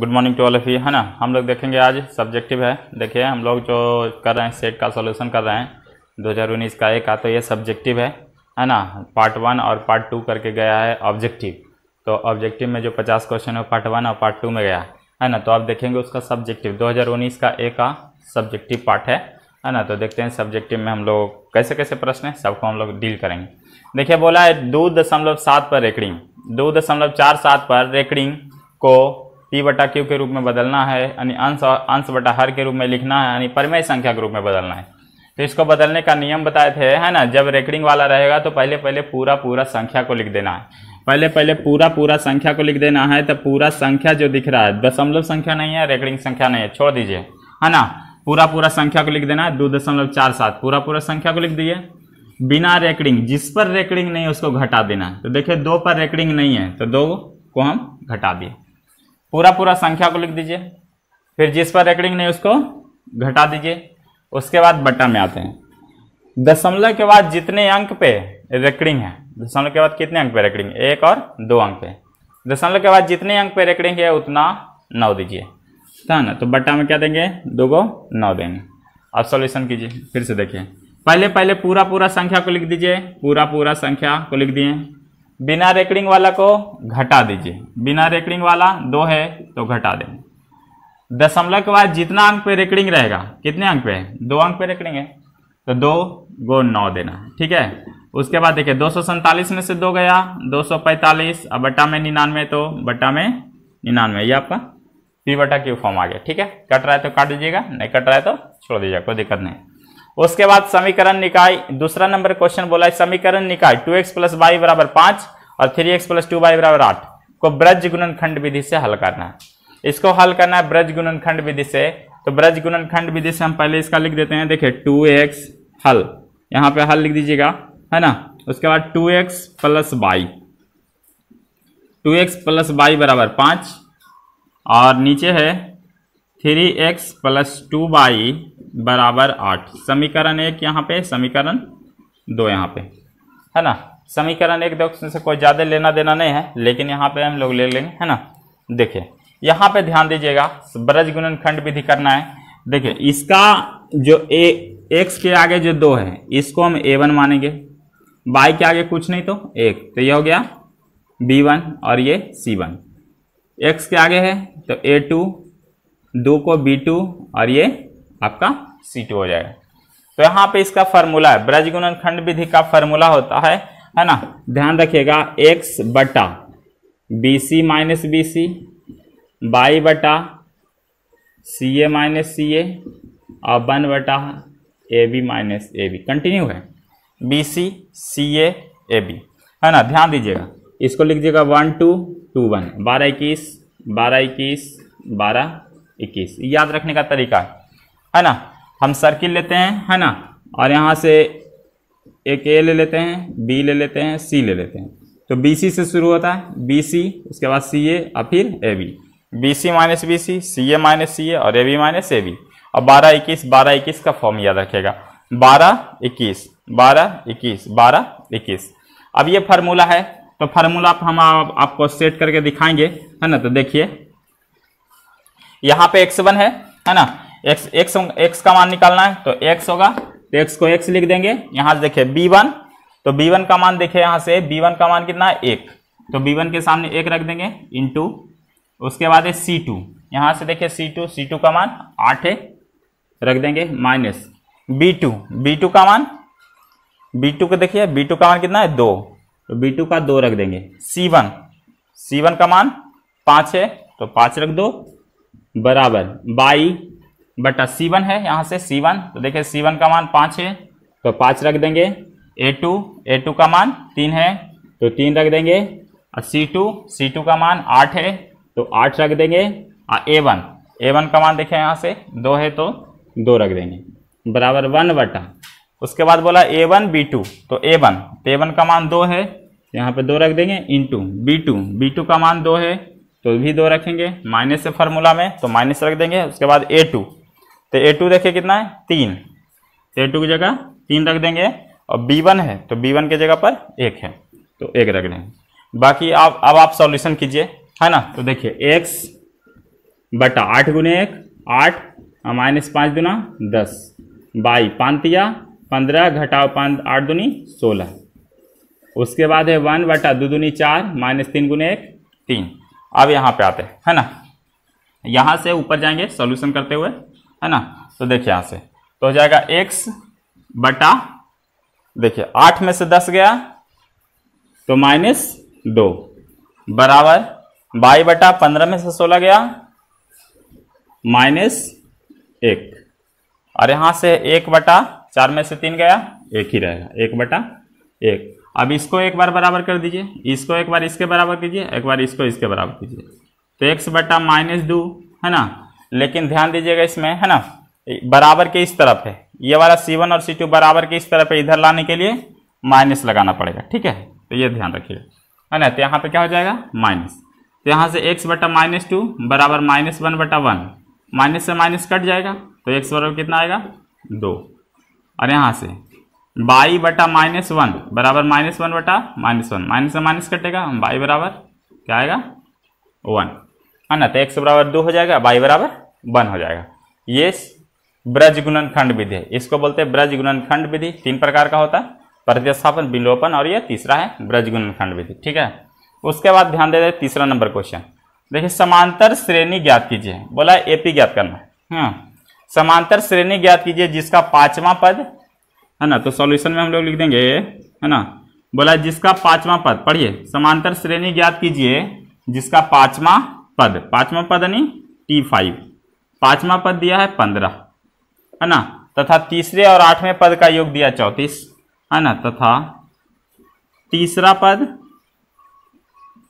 Good morning to all of you है ना हम लोग देखेंगे आज सब्जेक्टिव है देखिए हम लोग जो कर रहे हैं सेट का सॉल्यूशन कर रहे हैं 2019 का एक का तो ये सब्जेक्टिव है है ना पार्ट वन और पार्ट टू करके गया है ऑब्जेक्टिव तो ऑब्जेक्टिव में जो 50 क्वेश्चन है पार्ट वन और पार्ट टू में गया है ना तो आप देखेंगे उसका सब्जेक्टिव दो का ए का सब्जेक्टिव पार्ट है है ना तो देखते हैं सब्जेक्टिव में हम लोग कैसे कैसे प्रश्न हैं सबको हम लोग डील करेंगे देखिए बोला है दो दशमलव सात पर रेकडिंग दो दशमलव चार सात पर रेकडिंग को पी बटा क्यू के रूप में बदलना है यानी अंश अंश बटा हर के रूप में लिखना है यानी परिमेय संख्या के रूप में बदलना है तो इसको बदलने का नियम बताए थे है ना जब रेकडिंग वाला रहेगा तो पहले पहले पूरा पूरा संख्या को लिख देना है पहले पहले पूरा पूरा संख्या को लिख देना है तो पूरा संख्या जो दिख रहा है दशमलव संख्या नहीं है रेकडिंग संख्या नहीं है छोड़ दीजिए है ना पूरा पूरा संख्या को लिख देना है दो दशमलव चार सात पूरा पूरा संख्या को लिख दीजिए बिना रेकडिंग जिस पर रेकडिंग नहीं है उसको घटा देना है तो देखिए दो पर रेकडिंग नहीं है तो दो को हम घटा दिए पूरा पूरा संख्या को लिख दीजिए फिर जिस पर रेकडिंग नहीं उसको घटा दीजिए उसके बाद बटन में आते हैं दशमलव के बाद जितने अंक पे रेकडिंग है दशमलव के बाद कितने अंक पे रेकडिंग एक और दो अंक पे दशमलव के बाद जितने अंक पे रेकडिंग है उतना नौ दीजिए था ना तो बट्टा में क्या देंगे दो को नौ देंगे अब सॉल्यूशन कीजिए फिर से देखिए पहले पहले पूरा पूरा संख्या को लिख दीजिए पूरा पूरा संख्या को लिख दिए बिना रेकडिंग वाला को घटा दीजिए बिना रेकडिंग वाला दो है तो घटा दें दशमलव के बाद जितना अंक पे रेकडिंग रहेगा कितने अंक पे है दो अंक पे रेकडिंग है तो दो गो नौ देना ठीक है उसके बाद देखिए दो में से दो गया दो अब बट्टा में निन्यानवे तो बट्टा में निन्यानवे ये आपका पी बटा क्यू फॉर्म आ गया ठीक है कट रहा है तो काट दीजिएगा नहीं कट रहा है तो छोड़ दीजिएगा कोई दिक्कत नहीं उसके बाद समीकरण निकाय दूसरा नंबर क्वेश्चन बोला है समीकरण निकाय टू एक्स प्लस वाई बराबर पांच और three X plus two Y बराबर आठ को ब्रज गुणनखंड विधि से हल करना है इसको हल करना है ब्रज गुणनखंड विधि से तो ब्रज गुणनखंड विधि से हम पहले इसका लिख देते हैं देखिए टू एक्स हल यहाँ पे हल लिख दीजिएगा है ना उसके बाद two X plus Y two X plus Y बराबर पाँच और नीचे है three X plus two Y बराबर आठ समीकरण एक यहाँ पे समीकरण दो यहाँ पे है ना समीकरण एक दो से कोई ज़्यादा लेना देना नहीं है लेकिन यहाँ पे हम लोग ले लेंगे है ना देखिए यहाँ पे ध्यान दीजिएगा ब्रज गुणन खंड विधि करना है देखिए इसका जो ए एक्स के आगे जो दो है इसको हम ए वन मानेंगे बाई के आगे कुछ नहीं तो एक तो ये हो गया बी वन और ये सी वन एक्स के आगे है तो ए टू दो को बी टू और ये आपका सी टू हो जाएगा तो यहाँ पे इसका फॉर्मूला है ब्रजगुणन खंड विधि का फॉर्मूला होता है है ना ध्यान रखिएगा एक्स बटा B C minus B C Y बटा C A minus C A और वन बटा A B minus A B continue है B C C A A B है ना ध्यान दीजिएगा इसको लिख दीजिएगा वन टू टू वन बारह इक्कीस बारह इक्कीस बारह इक्कीस याद रखने का तरीका है है ना हम सर्किल लेते हैं है ना और यहाँ से एक ए ले लेते हैं बी ले लेते हैं सी ले लेते हैं तो बी सी से शुरू होता है बी सी उसके बाद सी ए और फिर A B B C minus B C C A minus C A और A B minus A B और बारह इक्कीस बारह इक्कीस का फॉर्म याद रखेगा बारह इक्कीस बारह इक्कीस बारह इक्कीस अब ये फार्मूला है तो फार्मूला आप हम आप, आपको सेट करके दिखाएंगे है ना तो देखिए यहाँ पे एक्स वन है है ना एक्स एक्स एक्स का मान निकालना है तो एक्स होगा तो एक्स को एक्स लिख देंगे यहाँ से देखिए बी वन तो बी वन का मान देखिए यहाँ से बी वन का मान कितना है एक तो बी वन के सामने एक रख देंगे टू उसके बाद है सी टू यहाँ से देखिए सी टू सी टू का मान आठ है रख देंगे minus B two B two का मान बी टू का देखिए बी टू का मान कितना है दो तो बी टू का दो रख देंगे सी वन सी वन का मान पाँच है तो पाँच रख दो बराबर बाई बट सी वन है यहाँ से सी वन तो देखिए सी वन का मान पाँच है तो पाँच रख देंगे ए टू ए टू का मान तीन है तो तीन रख देंगे और सी टू सी टू का मान आठ है तो आठ रख देंगे और ए वन ए वन का मान देखें यहाँ से दो है तो दो रख देंगे बराबर वन बटा उसके बाद बोला ए वन बी टू तो ए वन तो ए वन का मान दो है यहाँ पे दो रख देंगे into B two B two का मान दो है तो भी दो रखेंगे माइनस से फार्मूला में तो माइनस रख देंगे उसके बाद ए टू तो ए टू देखिए कितना है तीन ए तो टू की जगह तीन रख देंगे और बी वन है तो बी वन की जगह पर एक है तो एक रख देंगे बाकी आप अब आप सॉल्यूशन कीजिए है ना तो देखिए एक्स बटा आठ गुने एक आठ माइनस पाँच दुना दस बाई पांतिया पंद्रह घटाओ पाँच आठ दुनी सोलह उसके बाद है वन बटा दो दुनी चार माइनस तीन गुने एक तीन अब यहाँ पे आते हैं है ना यहाँ से ऊपर जाएंगे सॉल्यूशन करते हुए है ना तो देखिए यहाँ से तो हो जाएगा एक्स बटा देखिए आठ में से दस गया तो माइनस दो बराबर बाई बटा पंद्रह में से सोलह गया माइनस एक और यहाँ से एक बटा चार में से तीन गया एक ही रहेगा एक बटा एक अब इसको एक बार बराबर कर दीजिए इसको एक बार इसके बराबर कीजिए एक बार इसको इसके बराबर कीजिए तो एक्स बटा माइनस दो है ना लेकिन ध्यान दीजिएगा इसमें है ना बराबर के इस तरफ है ये वाला सी वन और सी टू बराबर के इस तरफ है इधर लाने के लिए माइनस लगाना पड़ेगा ठीक है तो ये ध्यान रखिएगा है ना तो यहाँ पर क्या हो जाएगा माइनस तो यहाँ से एक्स बटा माइनस टू बराबर माइनस वन बटा वन माइनस से माइनस कट जाएगा तो एक्स बराबर कितना आएगा दो और यहाँ से बाई बटा माइनस वन बराबर माइनस वन बटा माइनस वन माइनस से माइनस कटेगा बाई बराबर क्या आएगा वन है हाँ ना तो एक्स बराबर दो हो जाएगा वाई बराबर वन हो जाएगा ये ब्रज खंड विधि है इसको बोलते हैं ब्रज खंड विधि तीन प्रकार का होता है प्रतिस्थापन विलोपन और ये तीसरा है ब्रज खंड विधि ठीक है उसके बाद ध्यान दे रहे तीसरा नंबर क्वेश्चन देखिए समांतर श्रेणी ज्ञात कीजिए बोला ए पी ज्ञात करना है हम्म। समांतर श्रेणी ज्ञात कीजिए जिसका पांचवा पद है ना तो सॉल्यूशन में हम लोग लिख देंगे है ना बोला जिसका पांचवा पद पढ़िए समांतर श्रेणी ज्ञात कीजिए जिसका पांचवा पद पांचवा पद यानी टी फाइव पांचवा पद दिया है पंद्रह है ना तथा तीसरे और आठवें पद का योग दिया चौंतीस है ना तथा तीसरा पद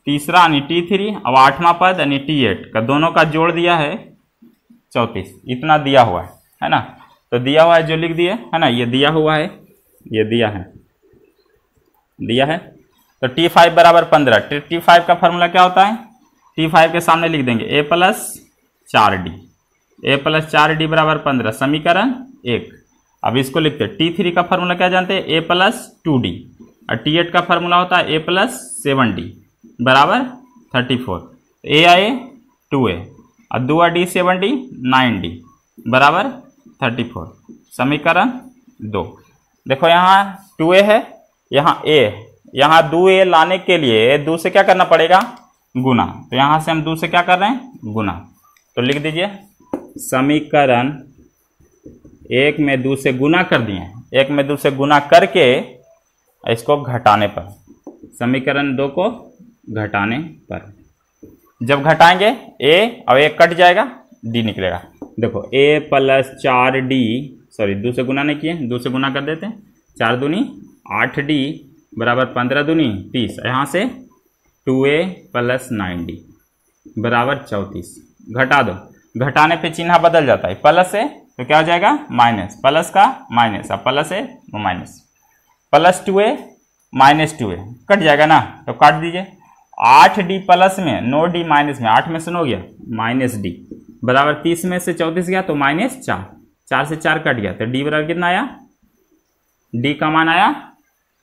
तीसरा यानी टी थ्री और आठवां पद यानी टी एट का दोनों का जोड़ दिया है चौंतीस इतना दिया हुआ है है ना तो दिया हुआ है जो लिख दिया है ना ये दिया हुआ है ये दिया है दिया है तो टी फाइव बराबर पंद्रह टी फाइव का फॉर्मूला क्या होता है टी फाइव के सामने लिख देंगे ए प्लस चार डी ए प्लस चार डी बराबर पंद्रह समीकरण एक अब इसको लिखते हैं टी थ्री का फार्मूला क्या जानते हैं ए प्लस टू डी और टी एट का फार्मूला होता है ए प्लस सेवन डी बराबर थर्टी फोर ए आए टू ए और दो D seven D nine D बराबर थर्टी फोर समीकरण दो देखो यहाँ टू ए है यहाँ ए यहाँ दो ए लाने के लिए दो से क्या करना पड़ेगा गुना तो यहाँ से हम दो से क्या कर रहे हैं गुना तो लिख दीजिए समीकरण एक में दो से गुना कर दिए एक में दो से गुना करके इसको घटाने पर समीकरण दो को घटाने पर जब घटाएंगे ए और एक कट जाएगा डी निकलेगा देखो ए प्लस चार डी सॉरी दो से गुना नहीं किए दो से गुना कर देते हैं चार दूनी आठ डी बराबर पंद्रह दूनी तीस यहाँ से two A plus nine D बराबर चौंतीस घटा दो घटाने पे चिन्ह बदल जाता है प्लस है तो क्या हो जाएगा माइनस प्लस का माइनस अब प्लस है तो minus plus two A minus two A cut जाएगा ना तो काट दीजिए आठ डी प्लस में नौ डी माइनस में आठ में से नो गया माइनस डी बराबर तीस में से चौंतीस गया तो माइनस चार चार से चार कट गया तो डी बराबर कितना आया डी का मान आया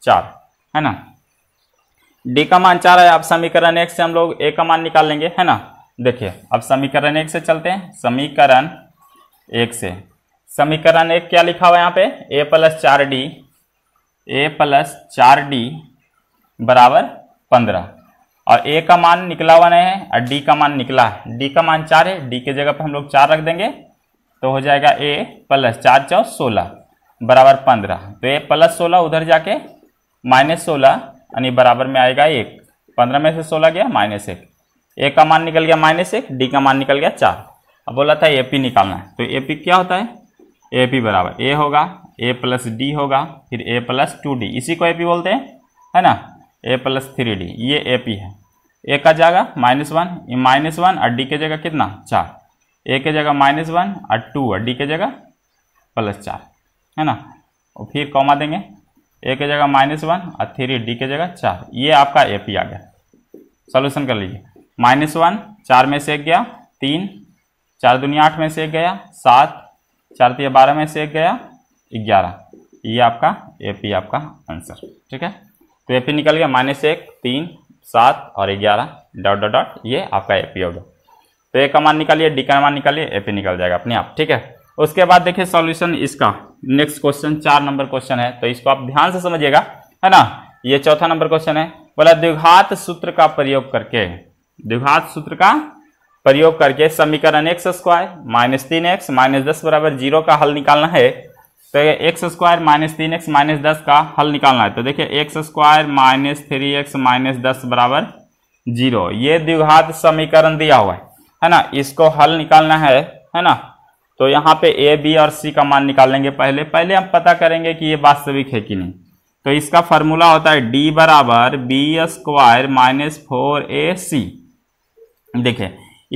चार है ना डी का मान चार है अब समीकरण एक से हम लोग ए का मान निकाल लेंगे है ना देखिए अब समीकरण एक से चलते हैं समीकरण एक से समीकरण एक क्या लिखा हुआ है यहाँ पे ए प्लस चार डी ए प्लस चार डी बराबर पंद्रह और ए का मान निकला हुआ नहीं है और डी का मान निकला है डी का मान चार है डी के जगह पर हम लोग चार रख देंगे तो हो जाएगा ए प्लस चार चौ सोलह बराबर पंद्रह तो ए प्लस सोलह उधर जाके माइनस सोलह यानी बराबर में आएगा एक पंद्रह में से सोलह गया माइनस एक ए का मान निकल गया माइनस एक डी का मान निकल गया चार अब बोला था ए पी निकालना है तो ए पी क्या होता है ए पी बराबर ए होगा ए प्लस डी होगा फिर ए प्लस टू डी इसी को ए पी बोलते हैं है ना ए प्लस थ्री डी ये ए पी है ए का जगह माइनस वन ये माइनस वन और डी के जगह कितना चार ए के जगह माइनस वन और टू और डी के जगह प्लस चार है ना और फिर कॉमा देंगे ए के जगह माइनस वन और थ्री डी के जगह चार ये आपका ए पी आ गया सोल्यूशन कर लीजिए माइनस वन चार में से एक गया तीन चार दुनिया आठ में से एक गया सात चार तीन बारह में से एक गया ग्यारह ये आपका ए पी आपका आंसर ठीक है तो ए पी निकल गया माइनस एक तीन सात और ग्यारह डॉट डॉट डॉट ये आपका ए पी होगा तो ए का मान निकालिए डी का मान निकालिए ए पी निकल जाएगा अपने आप ठीक है उसके बाद देखिए सॉल्यूशन इसका नेक्स्ट क्वेश्चन चार नंबर क्वेश्चन है तो इसको आप ध्यान से समझिएगा है ना ये चौथा नंबर क्वेश्चन है बोला द्विघात सूत्र का प्रयोग करके द्विघात सूत्र का प्रयोग करके समीकरण एक्स स्क्वायर माइनस तीन एक्स माइनस दस बराबर जीरो का हल निकालना है तो एक्स स्क्वायर माइनस तीन एक्स माइनस दस का हल निकालना है तो देखिए X square minus three X minus दस बराबर जीरो ये द्विघात समीकरण दिया हुआ है है ना इसको हल निकालना है है ना तो यहाँ पे ए बी और सी का मान निकालेंगे पहले पहले हम पता करेंगे कि ये वास्तविक है कि नहीं तो इसका फार्मूला होता है डी बराबर B square minus four A C देखे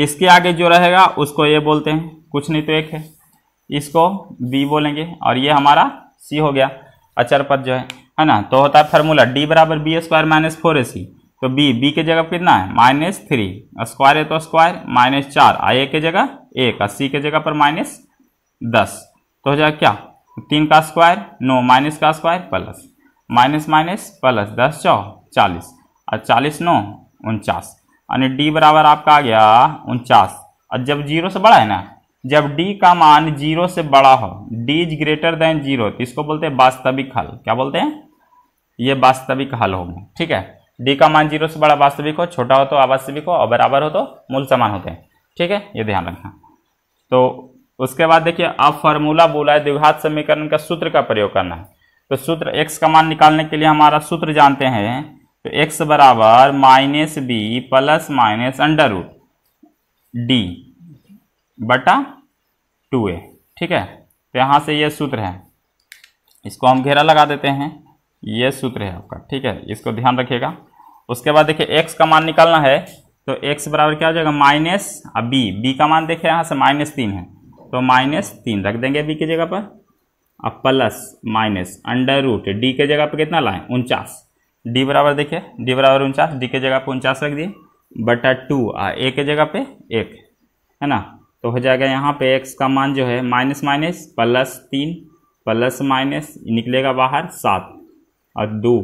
इसके आगे जो रहेगा उसको ए बोलते हैं कुछ नहीं तो एक है इसको बी बोलेंगे और ये हमारा सी हो गया अचर पद जो है है ना तो होता है फार्मूला डी बराबर B square minus four A C तो बी बी के जगह कितना है माइनस थ्री स्क्वायर है तो स्क्वायर माइनस चार आई के जगह एक और सी के जगह पर माइनस दस तो हो जाएगा क्या तीन का स्क्वायर नो माइनस का square plus minus minus plus दस चौ चालीस और चालीस नौ उनचास यानी डी बराबर आपका आ गया उनचास और जब जीरो से बड़ा है ना जब डी का मान जीरो से बड़ा हो D is greater than zero तो इसको बोलते हैं वास्तविक हल क्या बोलते हैं ये वास्तविक हल होगा ठीक है डी का मान जीरो से बड़ा वास्तविक हो छोटा हो तो अवास्तविक हो और बराबर हो तो मूल समान होते हैं ठीक है ये ध्यान रखना तो उसके बाद देखिए अब फार्मूला बोला है द्विघात समीकरण का सूत्र का प्रयोग करना है तो सूत्र एक्स का मान निकालने के लिए हमारा सूत्र जानते हैं तो एक्स बराबर minus B plus minus under root D बटा टू ए ठीक है तो यहाँ से ये सूत्र है इसको हम घेरा लगा देते हैं ये सूत्र है आपका ठीक है इसको ध्यान रखिएगा उसके बाद देखिए एक्स का मान निकालना है तो एक्स बराबर क्या हो जाएगा माइनस और बी बी का मान देखिए यहाँ से माइनस तीन है तो माइनस तीन रख देंगे बी की जगह पर अब plus minus under root D के जगह पर कितना लाएँ उनचास डी बराबर देखिए डी बराबर उनचास डी के जगह पर उनचास रख दिए बटा टू आ ए के जगह पे एक है ना तो हो जाएगा यहाँ पे एक्स का मान जो है माइनस माइनस प्लस तीन प्लस माइनस निकलेगा बाहर सात और दो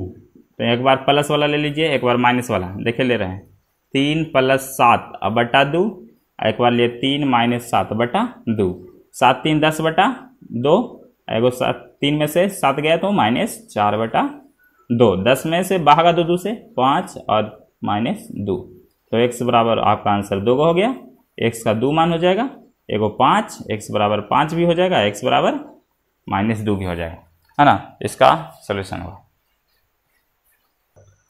तो एक बार प्लस वाला ले लीजिए एक बार माइनस वाला देखिए ले रहे हैं तीन प्लस सात बटा दो एक बार लिए तीन माइनस सात बटा दो सात तीन दस बटा दो एगो सात तीन में से सात गया तो माइनस चार बटा दो दस में से भागा दो दो से पाँच और माइनस दो तो एक्स बराबर आपका आंसर दो हो गया एक्स का दो मान हो जाएगा एगो पाँच एक्स बराबर पाँच भी हो जाएगा एक्स बराबर माइनस दो भी हो जाएगा है ना इसका सोल्यूशन हुआ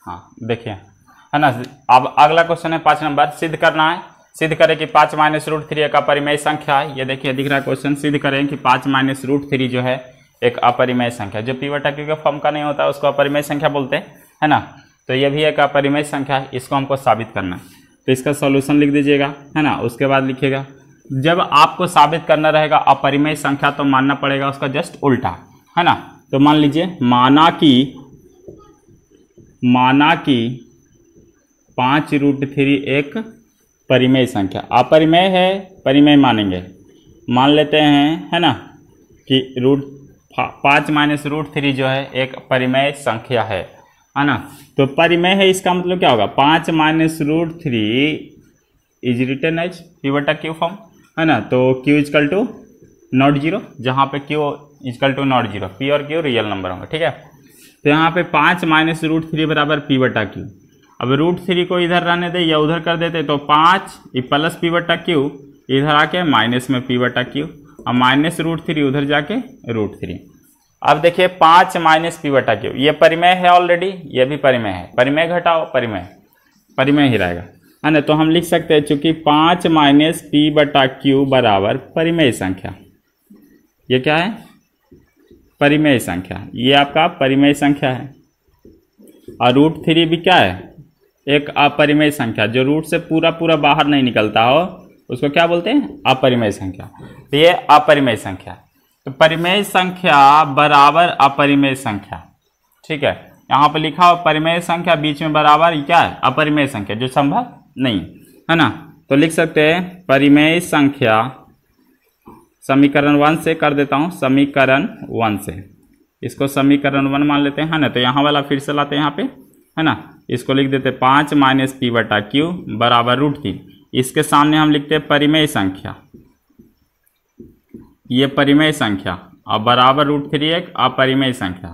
हाँ देखिए है ना अब अगला क्वेश्चन है पाँच नंबर सिद्ध करना है सिद्ध करें कि पाँच माइनस रूट थ्री एक अपरिमय संख्या है ये देखिए दिख रहा है क्वेश्चन सिद्ध करें कि पाँच माइनस रूट थ्री जो है एक अपरिमय संख्या जो पीवट आक्यू के फॉर्म का नहीं होता उसको अपरिमय संख्या बोलते हैं है ना तो ये भी एक अपरिमय संख्या है इसको हमको साबित करना है तो इसका सॉल्यूशन लिख दीजिएगा है ना उसके बाद लिखिएगा जब आपको साबित करना रहेगा अपरिमय संख्या तो मानना पड़ेगा उसका जस्ट उल्टा है ना तो मान लीजिए माना कि माना कि पाँच रूट थ्री एक परिमेय संख्या अपरिमेय है परिमेय मानेंगे मान लेते हैं है ना कि रूट पाँच माइनस रूट थ्री जो है एक परिमेय संख्या है है ना तो परिमेय है इसका मतलब क्या होगा पाँच minus root three is written as पीवटा क्यू फॉर्म है ना तो Q is equal to not zero जहाँ पे Q is equal to not zero P और क्यू रियल नंबर होंगे ठीक है तो यहाँ पे पाँच माइनस रूट थ्री बराबर पी बटा क्यू अब रूट थ्री को इधर रहने दे या उधर कर देते तो पाँच ये प्लस पी बटा क्यू इधर आके माइनस में पी बटा क्यू और माइनस रूट थ्री उधर जाके रूट थ्री अब देखिए पाँच माइनस पी बटा क्यू ये परिमेय है ऑलरेडी ये भी परिमेय है परिमेय घटाओ परिमेय परिमेय ही रहेगा है ना तो हम लिख सकते हैं चूँकि पाँच माइनस पी बटा क्यू बराबर परिमेय संख्या ये क्या है परिमेय संख्या ये आपका परिमेय संख्या है और रूट थ्री भी क्या है एक अपरिमेय संख्या जो रूट से पूरा पूरा बाहर नहीं निकलता हो उसको क्या बोलते हैं अपरिमेय संख्या तो ये अपरिमेय संख्या तो परिमेय संख्या बराबर अपरिमेय संख्या ठीक है यहाँ पर लिखा हो परिमेय संख्या बीच में बराबर क्या है अपरिमेय संख्या जो संभव नहीं है ना तो लिख सकते हैं परिमेय संख्या समीकरण वन से कर देता हूँ समीकरण वन से इसको समीकरण वन मान लेते हैं है ना तो यहाँ वाला फिर से लाते हैं यहाँ पे है ना इसको लिख देते पाँच माइनस पी बटा क्यू बराबर रूट तीन इसके सामने हम लिखते हैं परिमेय संख्या ये परिमेय संख्या और बराबर रूट थ्री एक अपरिमेय संख्या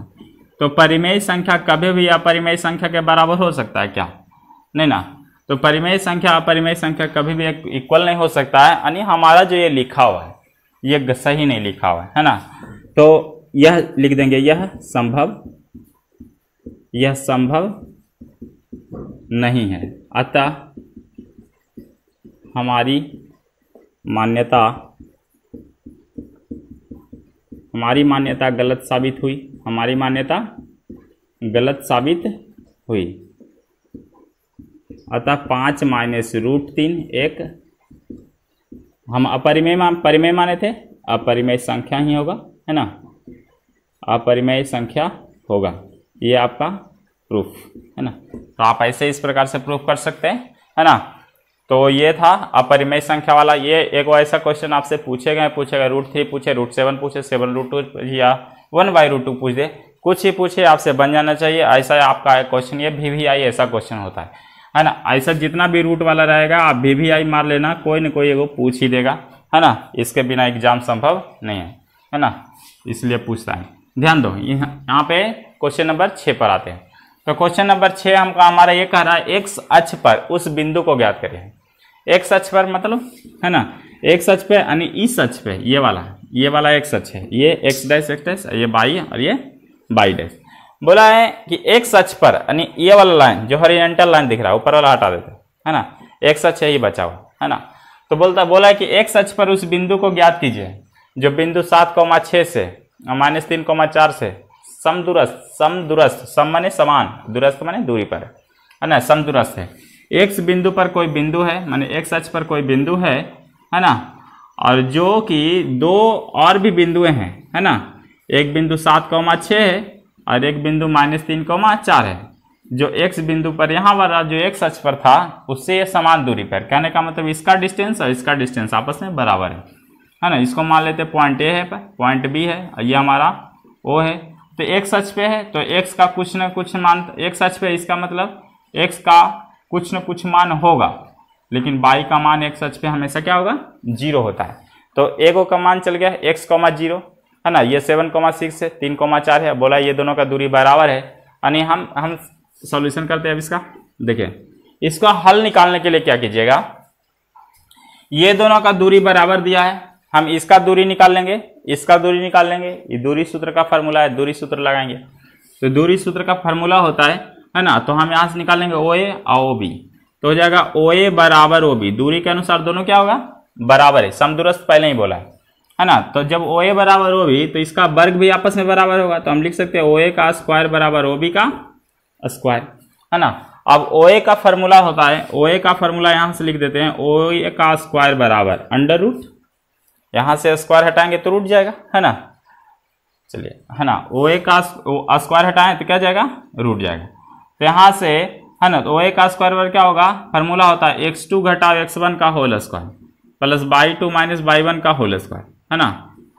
तो परिमेय संख्या कभी भी अपरिमेय संख्या के बराबर हो सकता है क्या नहीं ना तो परिमेय संख्या अपरिमेय संख्या कभी भी इक्वल नहीं हो सकता है यानी हमारा जो ये लिखा हुआ है यज्ञ सही नहीं लिखा हुआ है ना तो यह लिख देंगे यह संभव यह संभव नहीं है अतः हमारी मान्यता हमारी मान्यता गलत साबित हुई हमारी मान्यता गलत साबित हुई अतः पाँच माइनस रूट तीन एक हम अपरिमेय मान परिमेय माने थे अपरिमेय संख्या ही होगा है ना अपरिमेय संख्या होगा ये आपका प्रूफ है ना तो आप ऐसे इस प्रकार से प्रूफ कर सकते हैं है ना तो ये था अपरिमेय संख्या वाला ये एक ऐसा क्वेश्चन आपसे पूछे गए पूछे गए रूट थ्री पूछे रूट सेवन पूछे सेवन रूट टू या वन बाई रूट टू पूछ दे कुछ ही पूछे आपसे बन जाना चाहिए ऐसा आपका क्वेश्चन ये भी, भी आई ऐसा क्वेश्चन होता है है ना ऐसा जितना भी रूट वाला रहेगा आप भी भी आई मार लेना कोई ना कोई एगो पूछ ही देगा है ना इसके बिना एग्जाम संभव नहीं है है ना इसलिए पूछता है ध्यान दो यहाँ पे क्वेश्चन नंबर छः पर आते हैं तो क्वेश्चन नंबर छः हमका हमारा ये कह रहा है एक्स अक्ष पर उस बिंदु को ज्ञात करें एक्स अक्ष पर मतलब है ना एक्स अक्ष पे यानी इस अक्ष पे ये वाला ये वाला एक्स अक्ष है ये एक्स डैश एक्स डैश ये बाई और ये बाई डैश बोला है कि एक सच पर यानी ये वाला लाइन जो हॉरिजेंटल लाइन दिख रहा है ऊपर वाला हटा देते है ना एक सच है ही बचा हुआ है ना तो बोलता बोला है कि एक सच पर उस बिंदु को ज्ञात कीजिए जो बिंदु सात कौमा छः से माइनस तीन कौमा चार से समदुरस्त समदुरस्त सम माने समान दुरस्त माने दूरी पर है ना समदुरस्त है एक बिंदु पर कोई बिंदु है माने एक सच पर कोई बिंदु है है ना और जो कि दो और भी बिंदुएं हैं है ना एक बिंदु सात कौमा छः है और एक बिंदु माइनस तीन कोमा चार है जो एक्स बिंदु पर यहाँ वाला जो एक्स अक्ष पर था उससे ये समान दूरी पर कहने का मतलब इसका डिस्टेंस और इसका डिस्टेंस आपस में बराबर है है ना इसको मान लेते हैं पॉइंट ए है पॉइंट बी है और ये हमारा ओ है तो एक अक्ष पे है तो एक्स का कुछ न कुछ मान एक अक्ष पे इसका मतलब एक्स का कुछ न कुछ मान होगा लेकिन बाई का मान एक सच पे हमेशा क्या होगा जीरो होता है तो एगो का मान चल गया एक्स कॉमा जीरो है ना ये सेवन कोमा सिक्स है तीन कोमा चार है बोला ये दोनों का दूरी बराबर है यानी हम हम सॉल्यूशन करते हैं अब इसका देखिए इसका हल निकालने के लिए क्या कीजिएगा ये दोनों का दूरी बराबर दिया है हम इसका दूरी निकाल लेंगे इसका दूरी निकाल लेंगे ये दूरी सूत्र का फार्मूला है दूरी सूत्र लगाएंगे तो दूरी सूत्र का फार्मूला होता है है ना तो हम यहाँ से निकाल लेंगे ओ ए और ओ बी तो हो जाएगा ओ ए बराबर ओ बी दूरी के अनुसार दोनों क्या होगा बराबर है समदुरस्त पहले ही बोला है है ना तो जब ओ ए बराबर ओ बी तो इसका वर्ग भी आपस में बराबर होगा तो हम लिख सकते हैं ओ ए का स्क्वायर बराबर ओ बी का स्क्वायर है ना अब ओ ए का फार्मूला होता है ओ ए का फार्मूला यहाँ से लिख देते हैं ओ ए का स्क्वायर बराबर अंडर रूट यहाँ से स्क्वायर हटाएंगे तो रूट जाएगा है ना चलिए है ना ओ ए का स्क्वायर हटाएं तो क्या जाएगा रूट जाएगा तो यहाँ से है ना तो ओ ए का स्क्वायर वर्ग क्या होगा फार्मूला होता है एक्स टू घटाओ एक्स वन का whole square plus y two minus y one का होल स्क्वायर है ना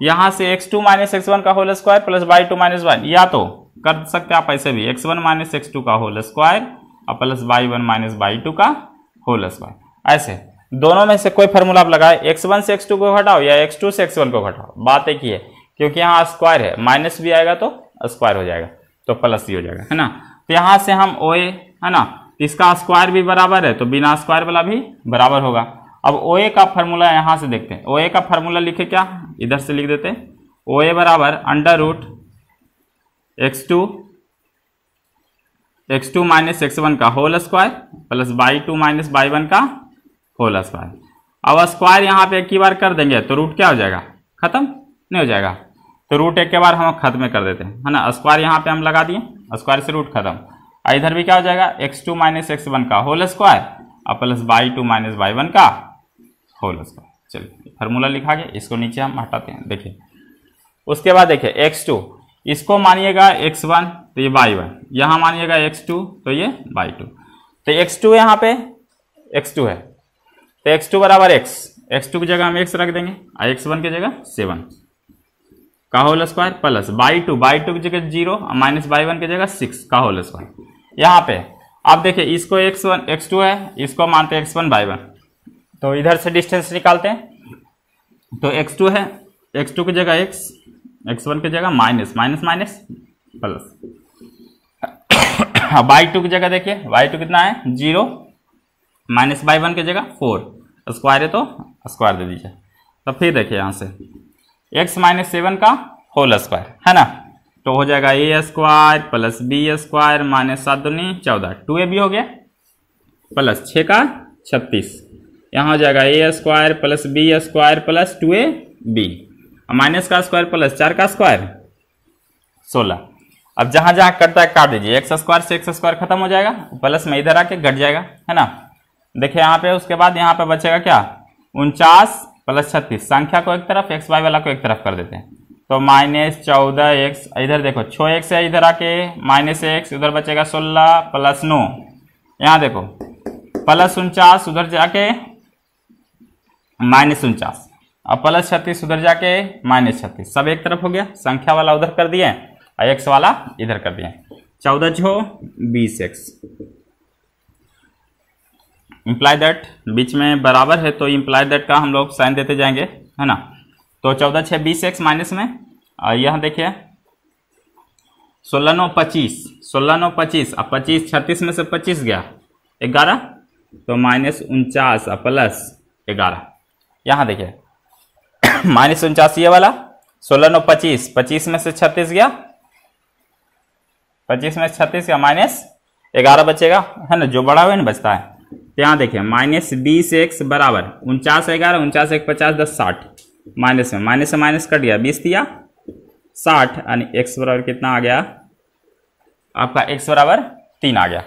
यहां से x two minus x one का whole square plus Y two minus y या तो कर सकते हैं आप ऐसे भी x one minus x two का होल स्क्वायर और plus y one minus y two का होल स्क्वायर ऐसे दोनों में से कोई फार्मूला आप लगाए एक्स वन से एक्स टू को घटाओ या एक्स टू से एक्स वन को घटाओ बात एक ही है क्योंकि यहाँ स्क्वायर है माइनस भी आएगा तो स्क्वायर हो जाएगा तो प्लस ही हो जाएगा है ना तो यहाँ से हम ओ ए है ना इसका स्क्वायर भी बराबर है तो बिना स्क्वायर वाला भी बराबर होगा अब ओ ए का फार्मूला यहाँ से देखते हैं ओ ए का फार्मूला लिखे क्या इधर से लिख देते ओ ए बराबर under root x two x two minus x one का whole square plus y two minus y one का होल स्क्वायर अब स्क्वायर यहाँ पे एक ही बार कर देंगे तो रूट क्या हो जाएगा खत्म नहीं हो जाएगा तो रूट एक के बार हम खत्म कर देते हैं है ना स्क्वायर यहाँ पे हम लगा दिए स्क्वायर से रूट खत्म और इधर भी क्या हो जाएगा x two minus x one का होल स्क्वायर और plus y two minus y one का होल स्क्वायर चलिए फार्मूला लिखा गया इसको नीचे हम हटाते हैं देखिए उसके बाद देखिए एक्स टू इसको मानिएगा एक्स वन तो ये बाई वन यहाँ मानिएगा एक्स टू तो ये बाई टू तो एक्स टू यहाँ पे एक्स टू है तो एक्स टू बराबर एक्स एक्स टू की जगह हम एक्स रख देंगे और एक्स वन की जगह सेवन का whole square plus y two y two की जगह जीरो और माइनस बाई वन की जगह सिक्स का होल स्क्वायर यहाँ पे आप देखिए इसको एक्स वन एक्स टू है इसको मानते हैं एक्स वन बाई वन तो इधर से डिस्टेंस निकालते हैं तो एक्स टू है एक्स टू की जगह एक्स एक्स वन की जगह minus minus minus plus Y two की जगह देखिए बाई टू कितना है जीरो माइनस बाई वन की जगह फोर स्क्वायर है तो स्क्वायर दे दीजिए तो फिर देखिए यहाँ से एक्स माइनस सेवन का होल स्क्वायर है ना तो हो जाएगा a square plus b square minus सात नहीं चौदह टू ए भी हो गया प्लस छः का छत्तीस यहाँ हो जाएगा a square plus b square plus two a B minus का स्क्वायर प्लस चार का स्क्वायर सोलह अब जहाँ जहाँ कटता है काट दीजिए एक्स स्क्वायर से एक्स स्क्वायर खत्म हो जाएगा प्लस में इधर आके घट जाएगा है ना देखिए यहाँ पे उसके बाद यहाँ पे बचेगा क्या उनचास प्लस छत्तीस संख्या को एक तरफ एक्स वाई वाला को एक तरफ कर देते हैं तो माइनस चौदह एक्स इधर देखो छः एक्स है इधर आके माइनस एक्स उधर बचेगा सोलह प्लस नौ यहाँ देखो प्लस उनचास उधर जाके माइनस उनचास अब प्लस छत्तीस उधर जाके माइनस छत्तीस सब एक तरफ हो गया संख्या वाला उधर कर दिए और एक्स वाला इधर कर दिए चौदह जो बीस एक्स इम्प्लाई दैट बीच में बराबर है तो इम्प्लाई दैट का हम लोग साइन देते जाएंगे है ना तो चौदह छः बीस एक्स माइनस में और यहाँ देखिए सोलह नौ पच्चीस सोलह नौ पच्चीस अब पच्चीस छत्तीस में से पच्चीस गया ग्यारह तो माइनस उनचास और प्लस ग्यारह यहाँ देखिए माइनस उनचासी वाला सोलह नौ पच्चीस पच्चीस में से छत्तीस गया पच्चीस में से छत्तीस गया माइनस ग्यारह बचेगा है ना जो बड़ा हुआ ना बचता है तो यहाँ देखिए माइनस बीस एक्स बराबर उनचास ग्यारह उनचास एक पचास दस साठ माइनस में माइनस से माइनस कट गया बीस दिया साठ यानी एक्स बराबर कितना आ गया आपका एक्स बराबर तीन आ गया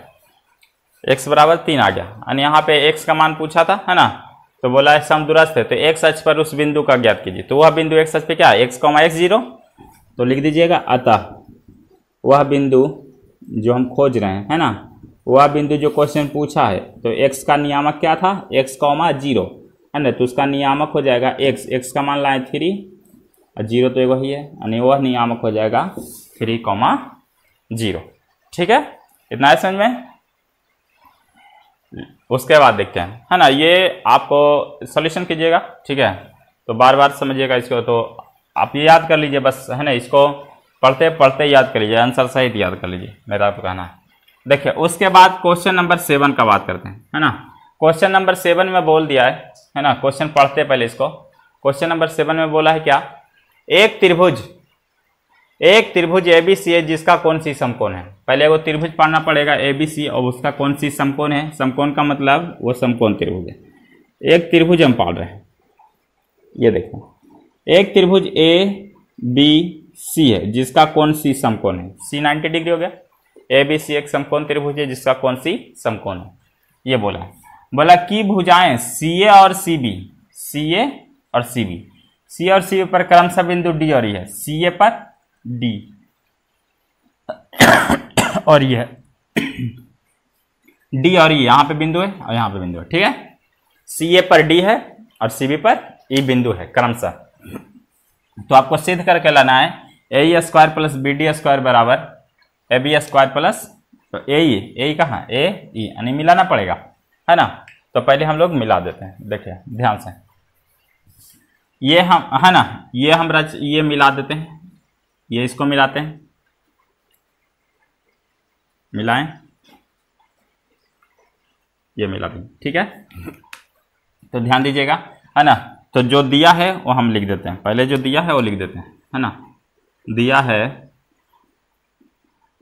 एक्स बराबर तीन आ गया यानी यहाँ पे एक्स का मान पूछा था है ना तो बोला दुरस्त है तो एक्स सच पर उस बिंदु का ज्ञात कीजिए तो वह बिंदु एक्स सच पे क्या है एक्स कॉमा एक्स जीरो तो लिख दीजिएगा अतः वह बिंदु जो हम खोज रहे हैं है ना वह बिंदु जो क्वेश्चन पूछा है तो एक्स का नियामक क्या था एक्स कॉमा जीरो है ना तो उसका नियामक हो जाएगा एक्स एक्स का मान लाए थ्री और जीरो तो वही है यानी वह नियामक हो जाएगा थ्री कॉमा जीरो ठीक है इतना है समझ में उसके बाद देखते हैं है ना ये आप सॉल्यूशन कीजिएगा ठीक है तो बार बार समझिएगा इसको तो आप ये याद कर लीजिए बस है ना इसको पढ़ते पढ़ते याद कर लीजिए आंसर सहित याद कर लीजिए मेरा आपको कहना है देखिए उसके बाद क्वेश्चन नंबर सेवन का बात करते हैं है ना क्वेश्चन नंबर सेवन में बोल दिया है है ना क्वेश्चन पढ़ते पहले इसको क्वेश्चन नंबर सेवन में बोला है क्या एक त्रिभुज एक त्रिभुज ए बी सी है जिसका कौन सी समकोण है पहले वो त्रिभुज पढ़ना पड़ेगा ए बी सी और उसका कौन सी समकोण है समकोण का मतलब वो समकोण त्रिभुज है एक त्रिभुज हम पढ़ रहे हैं ये देखो एक त्रिभुज ए बी सी है जिसका कौन सी समकोण है सी नाइन्टी डिग्री हो गया ए बी सी एक समकोण त्रिभुज है जिसका कौन सी समकोण है ये बोला बोला की भुजाएं सी ए और सी बी सी ए और सी बी सी और सी पर क्रमशः बिंदु डी और ई e है सी ए पर डी और ये डी और ई e यहां पे बिंदु है और यहां पे बिंदु है ठीक है सी ए पर डी है और सी बी पर ई e बिंदु है क्रमशः तो आपको सिद्ध करके लाना है A E square plus B D square बराबर ए बी स्क्वायर प्लस तो ए ई ए ई कहाँ ए ई e, यानी मिलाना पड़ेगा है ना तो पहले हम लोग मिला देते हैं देखिए ध्यान से ये हम है ना ये हम रच ये मिला देते हैं ये इसको मिलाते हैं मिलाएं ये मिला दें ठीक है तो ध्यान दीजिएगा है ना तो जो दिया है वो हम लिख देते हैं पहले जो दिया है वो लिख देते हैं है ना दिया है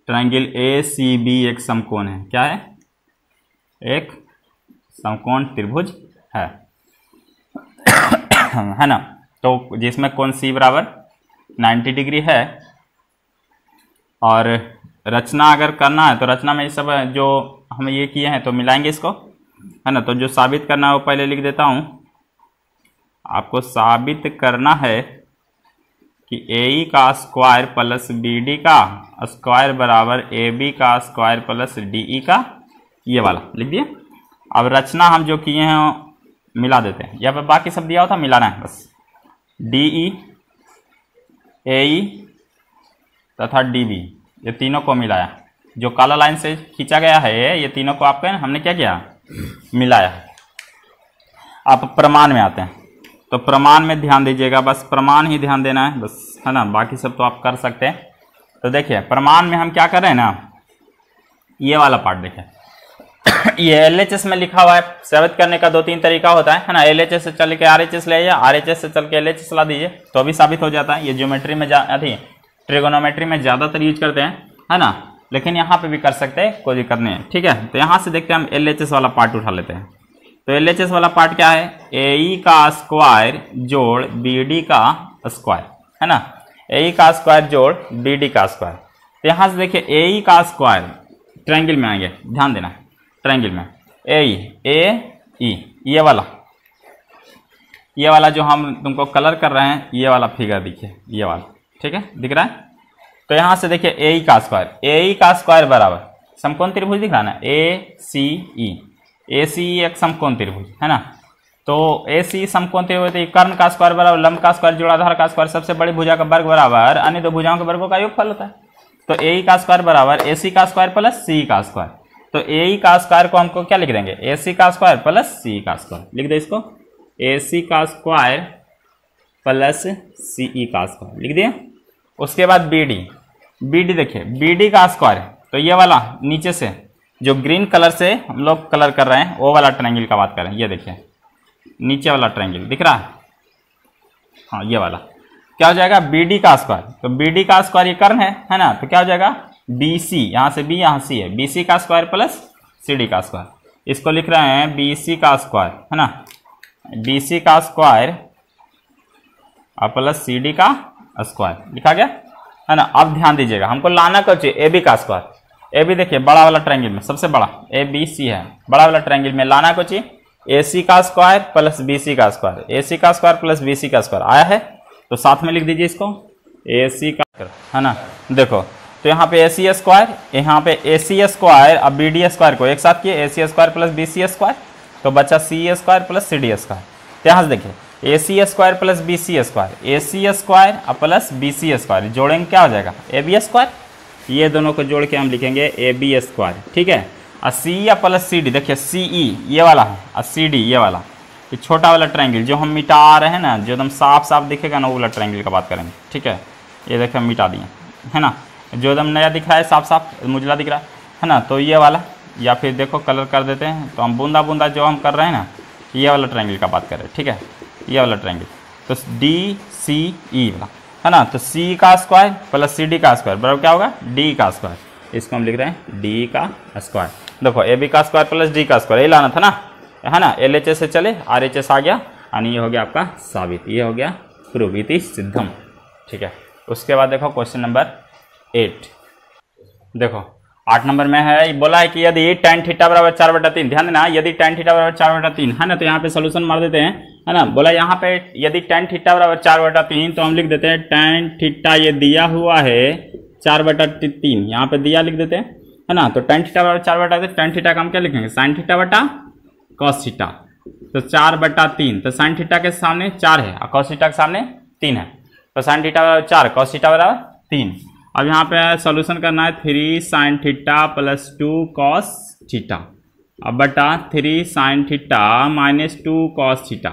ट्राइंगल ए सी बी एक समकोण है क्या है एक समकोण त्रिभुज है है ना तो जिसमें कोण सी बराबर 90 डिग्री है और रचना अगर करना है तो रचना में ये सब जो हम ये किए हैं तो मिलाएंगे इसको है ना तो जो साबित करना है वो पहले लिख देता हूँ आपको साबित करना है कि ए e का स्क्वायर प्लस बी डी का स्क्वायर बराबर ए बी का स्क्वायर प्लस डी ई का ये वाला लिख दिए अब रचना हम जो किए हैं मिला देते हैं यहाँ पर बाकी सब दिया होता तो मिलाना है बस डी ई ए तथा डी बी ये तीनों को मिलाया जो काला लाइन से खींचा गया है ये तीनों को आपके हमने क्या किया मिलाया आप प्रमाण में आते हैं तो प्रमाण में ध्यान दीजिएगा बस प्रमाण ही ध्यान देना है बस है ना बाकी सब तो आप कर सकते हैं तो देखिए प्रमाण में हम क्या कर रहे हैं ना ये वाला पार्ट देखिए ये एल एच एस में लिखा हुआ है साबित करने का दो तीन तरीका होता है है ना एल एच एस से चल के आर एच एस ले आइए आर एच एस से चल के एल एच एस ला दीजिए तो भी साबित हो जाता है ये ज्योमेट्री में जा थी ट्रिगोनोमेट्री में ज़्यादातर यूज करते हैं है ना लेकिन यहाँ पे भी कर सकते हैं कोई दिक्कत नहीं है ठीक है तो यहाँ से देखते हैं हम एल वाला पार्ट उठा लेते हैं तो एल वाला पार्ट क्या है ए e का स्क्वायर जोड़ बी का स्क्वायर है ना ए e का स्क्वायर जोड़ बी का स्क्वायर तो यहाँ से देखिए ए e का स्क्वायर ट्रैंगल में आएंगे ध्यान देना ट्रैंगल में ए ए ये वाला ये वाला जो हम तुमको कलर कर रहे हैं ये वाला फिगर देखिए ये वाला ठीक है दिख रहा है तो यहाँ से देखिए ए e का स्क्वायर ए e का स्क्वायर बराबर समकोण त्रिभुज दिख रहा है ना ए सी ई ए सी ई एक समकोण त्रिभुज है ना तो ए सी समकोण त्रिभुज कर्ण का स्क्वायर बराबर लंब का स्क्वायर जोड़ाधार का स्क्वायर सबसे बड़ी भुजा का वर्ग बराबर अन्य दो भुजाओं के वर्गों का योग फल होता है तो ए e का स्क्वायर बराबर ए सी का स्क्वायर प्लस सी का स्क्वायर तो ए का स्क्वायर को हमको क्या लिख देंगे ए सी का स्क्वायर प्लस सी का स्क्वायर लिख दे इसको ए सी का स्क्वायर प्लस सी ई का स्क्वायर लिख दिया उसके बाद बी डी बी डी देखिए बी डी का स्क्वायर तो ये वाला नीचे से जो ग्रीन कलर से हम लोग कलर कर रहे हैं वो वाला ट्रायंगल का बात करें ये देखिए नीचे वाला ट्रायंगल दिख रहा है हाँ ये वाला क्या हो जाएगा बी डी का स्क्वायर तो बी डी का स्क्वायर ये कर्ण है है ना तो क्या हो जाएगा बी सी यहाँ से बी यहाँ सी है बी सी का स्क्वायर प्लस सी डी का स्क्वायर इसको लिख रहे हैं बी सी का स्क्वायर है ना बी सी का स्क्वायर और प्लस सी डी का स्क्वायर लिखा गया है ना अब ध्यान दीजिएगा हमको लाना कब चाहिए ए बी का स्क्वायर ए बी देखिए बड़ा वाला ट्रायंगल में सबसे बड़ा ए बी सी है बड़ा वाला ट्रायंगल में लाना को चाहिए ए सी का स्क्वायर प्लस बी सी का स्क्वायर ए सी का स्क्वायर प्लस बी सी का स्क्वायर आया है तो साथ में लिख दीजिए इसको ए सी का है ना देखो तो यहाँ पे ए सी स्क्वायर यहाँ पे ए सी स्क्वायर अब बी डी स्क्वायर को एक साथ किए A C square plus B C square तो बच्चा C square plus C D square तो यहाँ से देखिए A C square plus B C square A C square और प्लस बी सी स्क्वायर जोड़ेंगे क्या हो जाएगा ए बी स्क्वायर ये दोनों को जोड़ के हम लिखेंगे ए बी स्क्वायर ठीक है और सी और प्लस सी डी देखिए सी ई e, ये वाला है और सी डी ये वाला ये छोटा वाला ट्रायंगल जो हम मिटा रहे हैं ना जो एकदम साफ साफ दिखेगा ना वो वाला ट्रायंगल का बात करेंगे ठीक है ये देखिए हम मिटा दिए है ना जो एकदम नया दिख रहा है साफ साफ मुझला दिख रहा है है ना तो ये वाला या फिर देखो कलर कर देते हैं तो हम बूंदा बूंदा जो हम कर रहे हैं ना ये वाला ट्रायंगल का बात करें ठीक है ये वाला ट्रैंगल तो डी सी ई वाला है ना तो सी का स्क्वायर प्लस सी डी का स्क्वायर बराबर क्या होगा डी का स्क्वायर इसको हम लिख रहे हैं डी का स्क्वायर देखो ए बी का स्क्वायर प्लस डी का स्क्वायर ये लाना था ना है ना एल एच एस से चले आर एच एस आ गया यानी ये हो गया आपका साबित ये हो गया प्रोविति सिद्धम ठीक है उसके बाद देखो क्वेश्चन नंबर एट देखो आठ नंबर में है बोला है कि यदि टेन थीटा बराबर चार बटा तीन ध्यान देना यदि टेन थीटा बराबर चार बटा तीन है ना तो यहाँ पे सोल्यूशन मार देते हैं है ना बोला यहाँ पे यदि टेन थीटा बराबर चार बटा तीन तो हम लिख देते हैं टेन थीटा ये दिया हुआ है चार बटा तीन यहाँ पे दिया लिख देते हैं है ना तो टेन थीटा बराबर चार बटा तीन टेन थीटा का हम क्या लिखेंगे साइन थीटा बटा कॉस थीटा तो चार बटा तीन तो साइन थीटा के सामने चार है और कॉस थीटा के सामने तीन है तो साइन थीटा बराबर चार कॉस थीटा बराबर तीन अब यहाँ पे सॉल्यूशन करना है three sine theta plus two cos theta अब बटा three sine theta minus two cos theta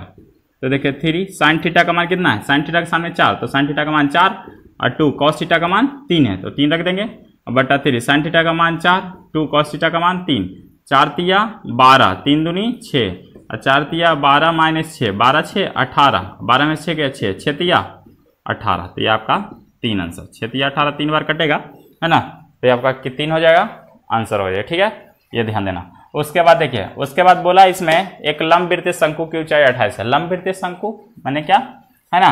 तो देखिए थ्री साइन थीटा का मान कितना है साइन थीटा के सामने चार तो साइन थीटा का मान चार और टू कॉस थीटा का मान तीन है तो तीन रख देंगे अब बटा थ्री साइन थीटा का मान चार टू कॉस थीटा का मान तीन चार तिया बारह तीन दूनी छः और चार तिया बारह माइनस छः बारह छः अठारह बारह में छः गया छः छः तिया अठारह तो ये आपका तीन आंसर छः तीन अठारह तीन बार कटेगा है ना तो ये आपका तीन हो जाएगा आंसर हो जाएगा ठीक है ये ध्यान देना उसके बाद देखिए उसके बाद बोला इसमें एक लंब वृत्तीय शंकु की ऊंचाई अट्ठाईस है लंब वृत्तीय शंकु मैंने क्या है ना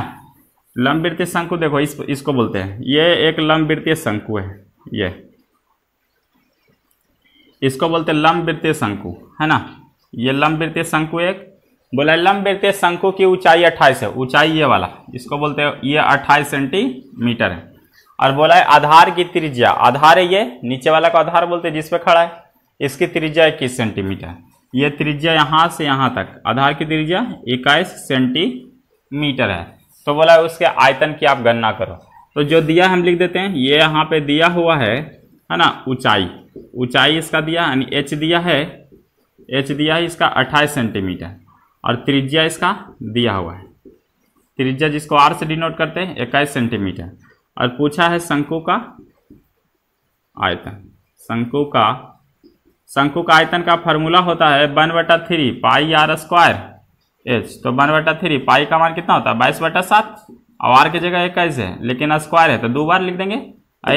लंब वृत्तीय शंकु देखो इस इसको बोलते हैं ये एक लंब वृत्तीय शंकु है ये इसको बोलते हैं लंब वृत्तीय शंकु है ना ये लंब वृत्तीय शंकु एक बोला लंब वृत्तीय शंकु की ऊंचाई 28 है ऊंचाई ये वाला इसको बोलते हैं ये 28 सेंटीमीटर है और बोला है आधार की त्रिज्या आधार है ये नीचे वाला को आधार बोलते हैं जिस पे खड़ा है इसकी त्रिज्या इक्कीस सेंटीमीटर ये त्रिज्या यहाँ से यहाँ तक आधार की त्रिज्या इक्कीस सेंटीमीटर है तो बोला है उसके आयतन की आप गणना करो तो जो दिया हम लिख देते हैं ये यहाँ पर दिया हुआ है है ना ऊँचाई ऊंचाई इसका दिया यानी एच दिया है एच दिया है इसका अट्ठाईस सेंटीमीटर और त्रिज्या इसका दिया हुआ है त्रिज्या जिसको आर से डिनोट करते हैं इक्कीस सेंटीमीटर और पूछा है शंकु का आयतन शंकु का शंकु का आयतन का फॉर्मूला होता है वन बटा three pi r square h तो वन बटा थ्री पाई का मान कितना होता है बाईस बटा सात और आर की जगह इक्कीस है लेकिन स्क्वायर है तो दो बार लिख देंगे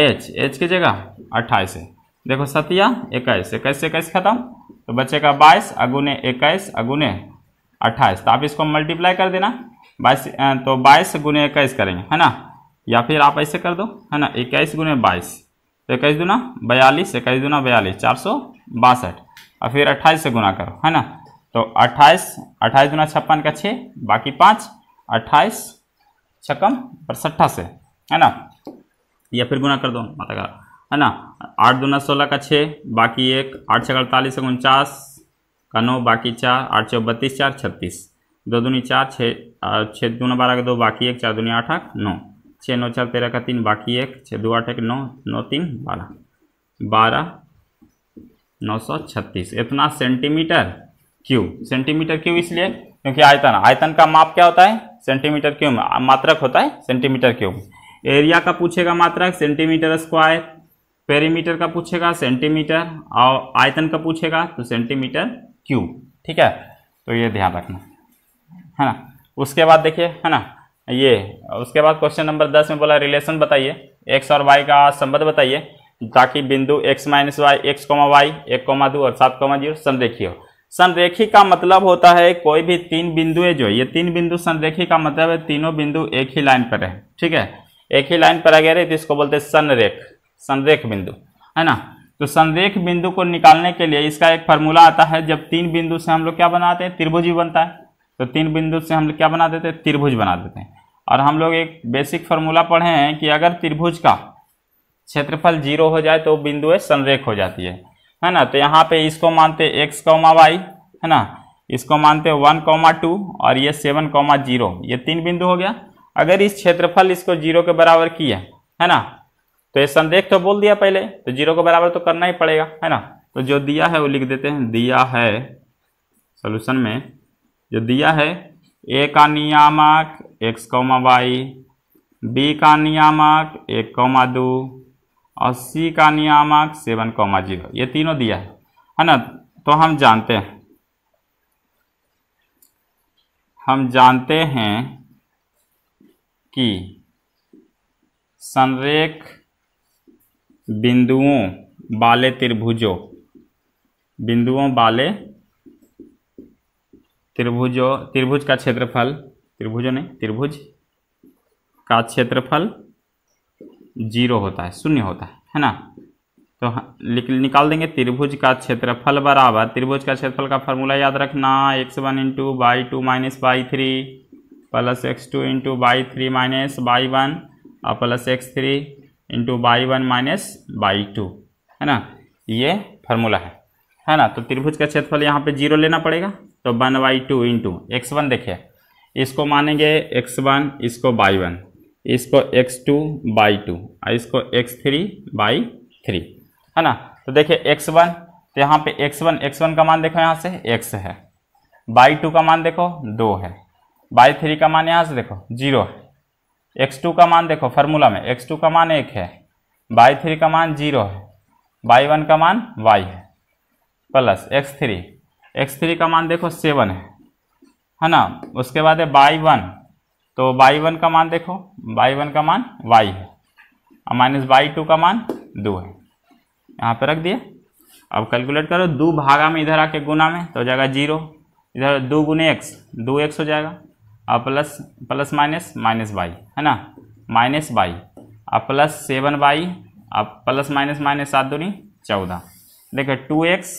एच एच की जगह अट्ठाईस है देखो सतिया इक्कीस इक्कीस से इक्कीस खत्म तो बच्चे का बाईस अगुने इक्कीस अगुने अट्ठाईस तो आप इसको मल्टीप्लाई कर देना बाईस तो बाईस गुने इक्कीस करेंगे है ना या फिर आप ऐसे कर दो है ना इक्कीस गुने बाईस तो इक्कीस दूना बयालीस इक्कीस दूना बयालीस चार सौ बासठ और फिर अट्ठाईस से गुना करो है ना तो अट्ठाईस अट्ठाईस दुना छप्पन का छः बाकी पाँच अट्ठाईस छक्कम सट्ठा से है ना या फिर गुना कर दो माता का है ना आठ दुना सोलह का छः बाकी एक आठ छः अड़तालीस उनचास का नौ बाकी चार आठ सौ बत्तीस चार छत्तीस दो दूनी चार छः छः दूना बारह का दो बाकी एक चार दूनी आठ आठ नौ छः नौ चार तेरह का तीन बाकी एक छः दो आठ एक नौ नौ तीन बारह बारह नौ सौ छत्तीस इतना सेंटीमीटर क्यूब सेंटीमीटर क्यूब इसलिए क्योंकि आयतन आयतन का माप क्या होता है सेंटीमीटर क्यूब मात्रक होता है सेंटीमीटर क्यूब एरिया का पूछेगा मात्रक सेंटीमीटर स्क्वायर पेरीमीटर का पूछेगा सेंटीमीटर और आयतन का पूछेगा तो सेंटीमीटर क्यू ठीक है तो ये ध्यान रखना है ना उसके बाद देखिए है ना ये उसके बाद क्वेश्चन नंबर दस में बोला रिलेशन बताइए एक्स और वाई का संबंध बताइए ताकि बिंदु x minus y x comma y एक कोमा दो और सात कोमा जीरो संरेखी हो संरेखी का मतलब होता है कोई भी तीन बिंदु है जो ये तीन बिंदु संरेखी का मतलब है तीनों बिंदु एक ही लाइन पर है ठीक है एक ही लाइन पर गया रहे तो इसको बोलते हैं सनरेख संरेख बिंदु है ना तो संरेख बिंदु को निकालने के लिए इसका एक फार्मूला आता है जब तीन बिंदु से हम लोग क्या बनाते हैं त्रिभुज ही बनता है तो तीन बिंदु से हम लोग क्या बना देते हैं त्रिभुज बना देते हैं और हम लोग एक बेसिक फार्मूला पढ़े हैं कि अगर त्रिभुज का क्षेत्रफल जीरो हो जाए तो बिंदु संरेख हो जाती है है ना तो यहाँ पे इसको मानते एक्स कौमा वाई है ना इसको मानते वन कौमा टू और ये सेवन कौमा जीरो ये तीन बिंदु हो गया अगर इस क्षेत्रफल इसको जीरो के बराबर किया है ना तो ये संदेह तो बोल दिया पहले तो जीरो को बराबर तो करना ही पड़ेगा है ना तो जो दिया है वो लिख देते हैं दिया है सोल्यूशन में जो दिया है ए का नियामक एक्स कौमा वाई बी का नियामक एक कौमा दो और सी का नियामक सेवन कौमा जीरो ये तीनों दिया है है ना तो हम जानते हैं हम जानते हैं कि संरेख बिंदुओं वाले त्रिभुजों बिंदुओं वाले त्रिभुजों त्रिभुज का क्षेत्रफल त्रिभुजों ने त्रिभुज का क्षेत्रफल जीरो होता है शून्य होता है है ना तो हाँ, लिख निकाल देंगे त्रिभुज का क्षेत्रफल बराबर त्रिभुज का क्षेत्रफल का फार्मूला याद रखना x one into y two minus y three plus x two into y three minus y one और plus x three into y one minus y two है ना ये फार्मूला है है ना तो त्रिभुज का क्षेत्रफल यहाँ पे जीरो लेना पड़ेगा तो one by two into x one देखिए इसको मानेंगे एक्स वन इसको बाई वन इसको एक्स टू बाई टू और इसको एक्स थ्री बाई थ्री है ना तो देखिए एक्स वन तो यहाँ पे एक्स वन एक्स वन का मान देखो यहाँ से एक्स है बाई टू का मान देखो दो है बाई थ्री का मान यहाँ से देखो जीरो है एक्स टू का मान देखो फार्मूला में एक्स टू का मान एक है बाई थ्री का मान जीरो है बाई वन का मान वाई है plus x three x three का मान देखो सेवन है है ना उसके बाद है बाई वन तो बाई वन का मान देखो बाई वन का मान वाई है और माइनस बाई टू का मान दो है यहाँ पर रख दिए अब कैलकुलेट करो दो भागा में इधर आके गुना में तो हो जाएगा जीरो इधर दो गुने एक्स दो एक्स हो जाएगा और plus plus minus minus y है ना माइनस बाई और प्लस सेवन बाई और प्लस माइनस माइनस सात दूनी चौदह देखिए टू एक्स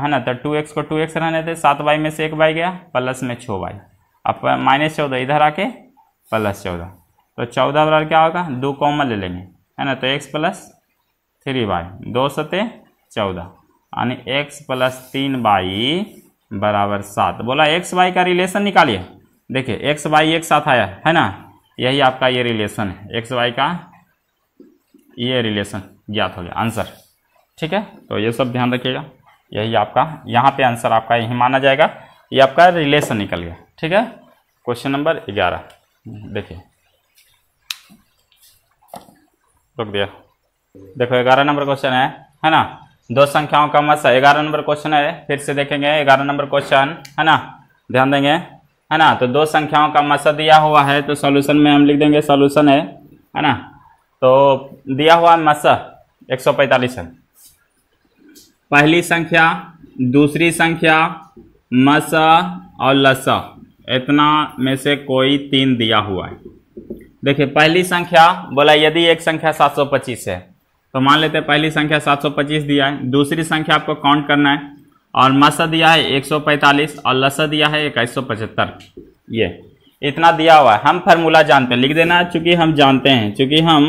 है ना तो टू एक्स को टू एक्स रहने थे सात बाई में से एक बाई गया प्लस में छः बाई अब माइनस चौदह इधर आके प्लस चौदह तो चौदह बराबर क्या होगा दो कॉमन ले लेंगे है ना तो एक्स प्लस थ्री बाई दो सते चौदह यानी एक्स प्लस तीन बाई बराबर सात बोला एक्स वाई का रिलेशन निकालिए देखिए एक्स वाई एक साथ आया है ना यही आपका ये रिलेशन है एक्स वाई का ये रिलेशन ज्ञात हो गया आंसर ठीक है तो ये सब ध्यान रखिएगा यही आपका यहाँ पे आंसर आपका यही माना जाएगा ये आपका रिलेशन निकल गया ठीक है क्वेश्चन नंबर ग्यारह देखिए रुक दिया देखो ग्यारह नंबर क्वेश्चन है है ना दो संख्याओं का मत ग्यारह नंबर क्वेश्चन है फिर से देखेंगे ग्यारह नंबर क्वेश्चन है ना ध्यान देंगे है ना तो दो संख्याओं का मसद दिया हुआ है तो सॉल्यूशन में हम लिख देंगे सॉल्यूशन है है ना तो दिया हुआ सौ पैंतालीस है पहली संख्या दूसरी संख्या मस और लस इतना में से कोई तीन दिया हुआ है देखिए पहली संख्या बोला यदि एक संख्या 725 है तो मान लेते हैं पहली संख्या 725 दिया है दूसरी संख्या आपको काउंट करना है और मसा दिया है 145 और लसा दिया है इक्कीस ये इतना दिया हुआ है हम फार्मूला जानते हैं लिख देना चूँकि हम जानते हैं चूँकि हम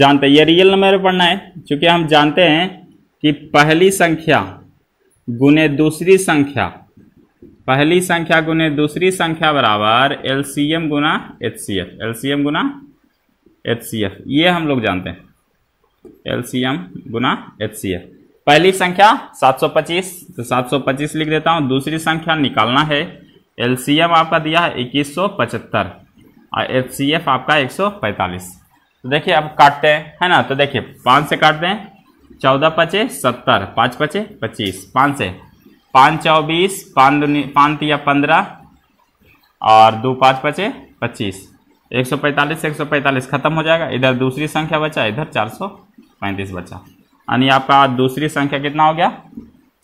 जानते हैं ये रियल नंबर पढ़ना है चूँकि हम जानते हैं कि पहली संख्या गुने दूसरी संख्या पहली संख्या गुने दूसरी संख्या बराबर एल सी एम गुना H C F L C M गुना एच सी एफ ये हम लोग जानते हैं एल सी एम गुना एच सी एफ पहली संख्या 725 तो 725 लिख देता हूँ दूसरी संख्या निकालना है एल आपका दिया है इक्कीस और एच आपका 145 तो देखिए अब काटते हैं है ना तो देखिए पाँच से काटते हैं चौदह पचे सत्तर पाँच पचे पच्चीस पाँच से पाँच चौबीस पाँच दुनी पाँच तिया पंद्रह और दो पाँच पचे पच्चीस एक सौ पैंतालीस एक सौ पैंतालीस खत्म हो जाएगा इधर दूसरी संख्या बचा इधर चार सौ पैंतीस बचा यानी आपका दूसरी संख्या कितना हो गया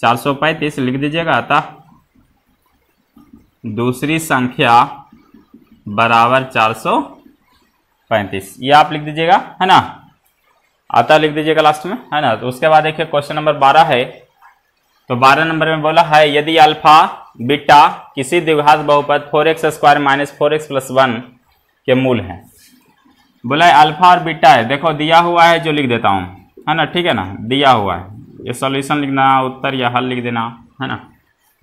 चार सौ पैंतीस लिख दीजिएगा अतः दूसरी संख्या बराबर चार सौ पैंतीस ये आप लिख दीजिएगा है ना अतः लिख दीजिएगा लास्ट में है ना तो उसके बाद देखिए क्वेश्चन नंबर बारह है तो बारह नंबर में बोला है यदि अल्फा बीटा किसी द्विघात बहुपद four x square minus four x plus one के मूल हैं बोला है अल्फा और बीटा है देखो दिया हुआ है जो लिख देता हूँ है ना ठीक है ना दिया हुआ है ये सॉल्यूशन लिखना उत्तर या हल लिख देना है ना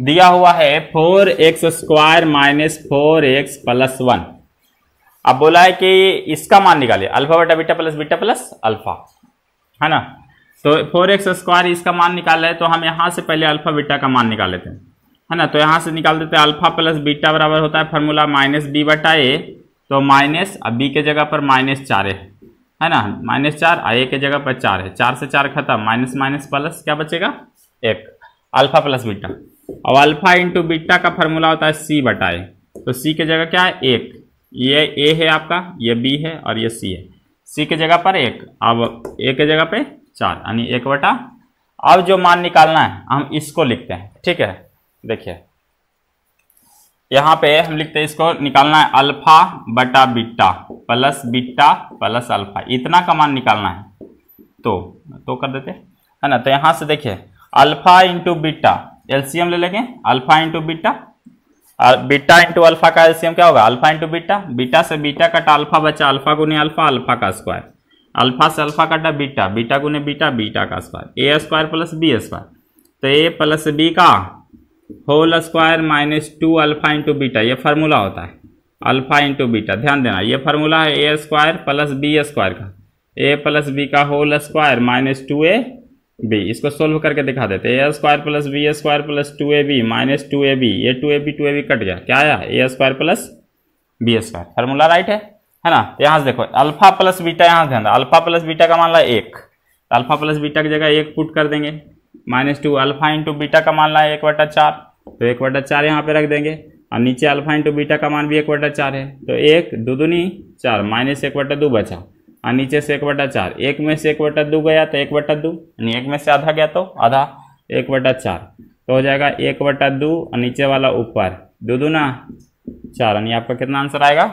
दिया हुआ है four x square minus four x plus one अब बोला है कि इसका मान निकालिए अल्फा बटा beta plus beta plus alpha है ना तो फोर एक्स स्क्वायर इसका मान निकाला है तो हम यहाँ से पहले अल्फा बीटा का मान निकाल लेते हैं है ना तो यहाँ से निकाल देते हैं अल्फा प्लस बीटा बराबर होता है फॉर्मूला माइनस बी बटा ए तो माइनस अब बी के जगह पर माइनस चार है है ना माइनस चार आई एक के जगह पर चार है चार से चार खत्म माइनस माइनस प्लस क्या बचेगा एक अल्फा प्लस बीटा और अल्फा इंटू बीटा का फार्मूला होता है सी बटा ए तो सी के जगह क्या है एक ये ए है आपका ये बी है और ये सी है सी के जगह पर एक अब ए के जगह पे चार यानी एक बटा अब जो मान निकालना है हम इसको लिखते हैं ठीक है देखिए यहाँ पे हम लिखते हैं इसको निकालना है अल्फा बटा beta plus beta plus alpha इतना का मान निकालना है तो तो कर देते है ना तो यहाँ से देखिए अल्फा इंटू बीटा एल्सियम ले लेंगे alpha into beta beta into alpha का एल्सियम क्या होगा अल्फा इंटू बीटा बीटा से बीटा कटा अल्फा बचा अल्फा गुने अल्फा अल्फा का स्क्वायर अल्फा से अल्फा कटा बीटा बीटा गुने बीटा बीटा का square a square plus b square तो ए प्लस बी का whole square minus two alpha into beta ये फार्मूला होता है अल्फा इंटू बीटा ध्यान देना ये फार्मूला है a square plus b square का ए प्लस बी का whole square minus two a b इसको सोल्व करके दिखा देते a square plus b square plus two a B minus two a b a two a b two a b cut गया क्या आया a square plus b square formula right है है ना यहाँ से देखो अल्फा प्लस बीटा यहाँ ध्यान अल्फा प्लस बीटा का मान ला एक अल्फा प्लस बीटा की जगह एक पुट कर देंगे minus two alpha into beta का मान ला एक वाटा चार तो एक वाटा चार यहाँ पे रख देंगे और नीचे अल्फा इंटू बीटा का मान भी एक बटा चार है तो एक दो दुनी चार माइनस एक बटा दो बचा और नीचे से एक बटा चार एक में से एक बटा दो गया तो एक बटा दो यानी एक में से आधा गया तो आधा एक बटा चार तो हो जाएगा एक बटा दो और नीचे वाला ऊपर दो ना चार यानी आपका कितना आंसर आएगा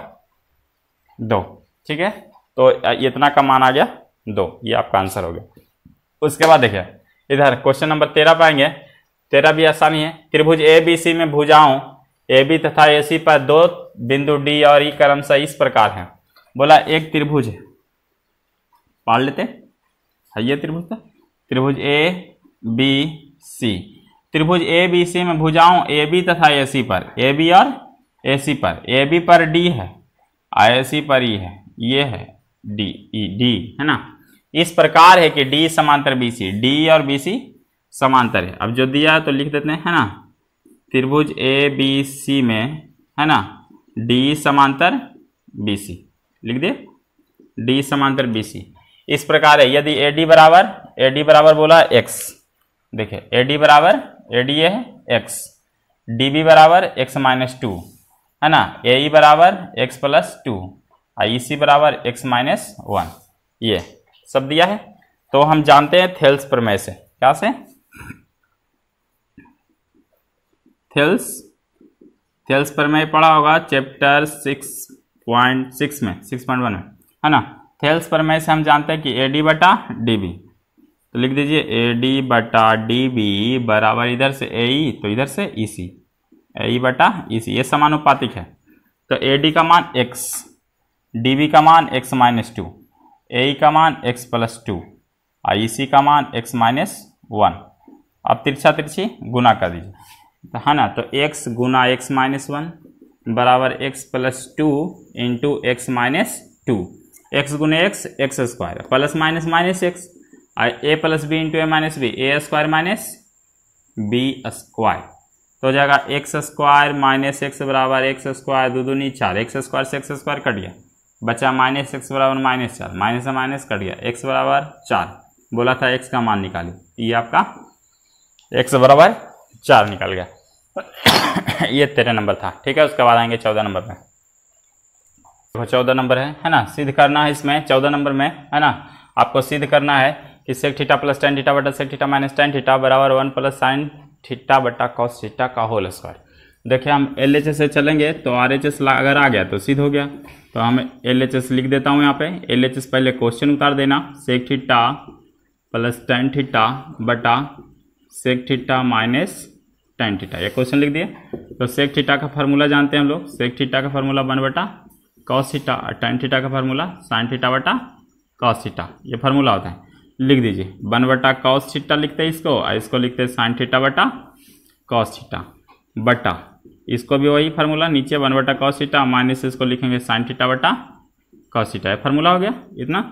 दो ठीक है तो इतना का मान आ गया दो ये आपका आंसर हो गया उसके बाद देखिए इधर क्वेश्चन नंबर तेरह पाएंगे तेरह भी आसानी है त्रिभुज ए बी सी में भुजाओं ए बी तथा ए सी पर दो बिंदु डी और ई से इस प्रकार हैं बोला एक त्रिभुज है पाड़ लेते है ये त्रिभुज था तो? त्रिभुज ए बी सी त्रिभुज ए बी सी में भुजाओं ए बी तथा ए सी पर ए बी और ए सी पर ए बी पर डी है ए सी पर ई है ये है डी ई डी है ना इस प्रकार है कि डी समांतर बी सी डी और बी सी समांतर है अब जो दिया है तो लिख देते हैं ना त्रिभुज ए बी सी में है ना डी समांतर बी सी लिख दे डी समांतर बी सी इस प्रकार है यदि ए डी बराबर ए डी बराबर बोला एक्स देखिए ए डी बराबर ए डी ए है एक्स डी बी बराबर एक्स माइनस टू है ना ए ई e बराबर x plus two I C बराबर एक्स माइनस वन ये सब दिया है तो हम जानते हैं थेल्स प्रमेय से क्या से थेल्स थेल्स पर मैं पढ़ा होगा चैप्टर सिक्स पॉइंट सिक्स में सिक्स पॉइंट वन में है ना थेल्स पर मैं से हम जानते हैं कि ए डी बटा डी बी तो लिख दीजिए ए डी बटा डी बी बराबर इधर से ए ई e, तो इधर से ई सी ए ई बटा ई e सी ये समानुपातिक है तो ए डी का मान एक्स डी बी का मान x minus two A E का मान x plus two I C का मान एक्स माइनस वन अब तिरछा तिरछी गुना कर दीजिए तो है ना तो x गुना एक्स माइनस वन बराबर x plus two into x minus two x गुना x x square plus minus minus x a plus B into A minus B A square minus B square तो हो जाएगा x square minus x बराबर x square दो दूनी चार x square से x square cut गया बचा माइनस एक्स बराबर माइनस चार माइनस माइनस कट गया एक्स बराबर चार बोला था एक्स का मान निकालिए ये आपका एक्स बराबर चार निकल गया ये तेरह नंबर था ठीक है उसके बाद आएंगे चौदह नंबर में देखो चौदह नंबर है है ना सिद्ध करना है इसमें चौदह नंबर में है ना आपको सिद्ध करना है कि sec theta plus tan theta बटा sec theta minus tan theta बराबर वन प्लस साइन ठीटा बटा कॉस ठीटा का होल स्क्वायर देखिए हम एल एच एस से चलेंगे तो आर एच एस अगर आ गया तो सिद्ध हो गया तो हम एल एच एस लिख देता हूँ यहाँ पे एल एच एस पहले क्वेश्चन उतार देना sec theta plus tan theta बटा sec theta minus tan theta ये क्वेश्चन लिख दिए तो सेक थीटा का फार्मूला जानते हैं हम लोग सेक थीटा का फार्मूला वन बटा कॉस थीटा टाइन थीटा का फार्मूला साइन थीटा बटा कॉस थीटा ये फार्मूला होता है लिख दीजिए वन बटा कॉस थीटा लिखते हैं इसको और इसको लिखते हैं साइन थीटा बटा कॉस थीटा बटा इसको भी वही फार्मूला नीचे वन बटा कॉस थीटा माइनस इसको लिखेंगे साइन थीटा बटा कॉस थीटा ये फार्मूला हो गया इतना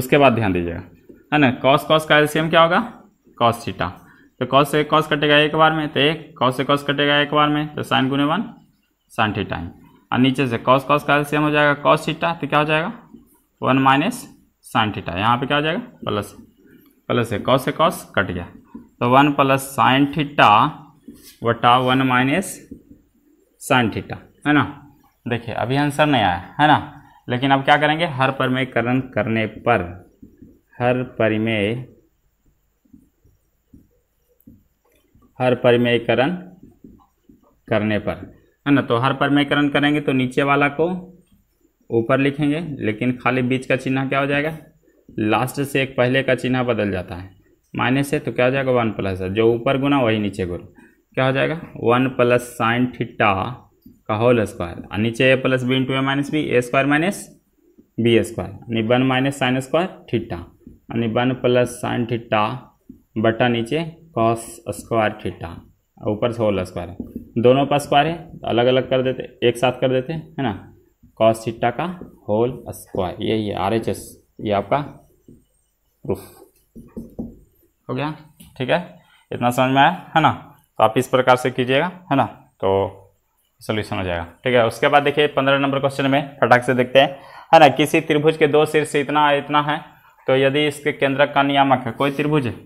उसके बाद ध्यान दीजिएगा है ना कॉस कॉस का एल्सियम क्या होगा कॉस थीटा तो कॉस से कॉस कटेगा एक बार में तो एक कॉस से कॉस कटेगा एक बार में तो साइन गुने वन साइन ठीटा है और नीचे से कॉस कॉस एल्सियम हो जाएगा कॉस ठीटा तो क्या हो जाएगा वन माइनस साइन ठीटा यहाँ पे क्या हो जाएगा प्लस प्लस है कॉस से कॉस कट गया तो वन प्लस साइन ठीटा वटा वन माइनस साइन ठीटा है ना देखिए अभी आंसर नहीं आया है ना लेकिन अब क्या करेंगे हर परमेकरण करने पर हर परिमेय हर परिमयकरण करने पर है ना तो हर परिमयकरण करेंगे तो नीचे वाला को ऊपर लिखेंगे लेकिन खाली बीच का चिन्ह क्या हो जाएगा लास्ट से एक पहले का चिन्ह बदल जाता है माइनस है तो क्या हो जाएगा वन प्लस है जो ऊपर गुना वही नीचे गुना क्या हो जाएगा वन प्लस साइन थीटा का होल स्क्वायर और नीचे A plus B into A minus B A square minus B square यानी one minus sine square theta यानी वन प्लस साइन थीटा बटा नीचे कॉस स्क्वायर थीटा ऊपर से होल स्क्वायर है दोनों पर स्क्वायर है तो अलग अलग कर देते एक साथ कर देते है ना कॉस थीटा का होल स्क्वायर यही है आर एच एस ये आपका प्रूफ हो गया ठीक है इतना समझ में आया है ना तो आप इस प्रकार से कीजिएगा है ना तो सोल्यूशन हो जाएगा ठीक है उसके बाद देखिए पंद्रह नंबर क्वेश्चन में फटाक से देखते हैं है ना किसी त्रिभुज के दो शीर्ष इतना इतना है तो यदि इसके केंद्रक का नियामक है कोई त्रिभुज है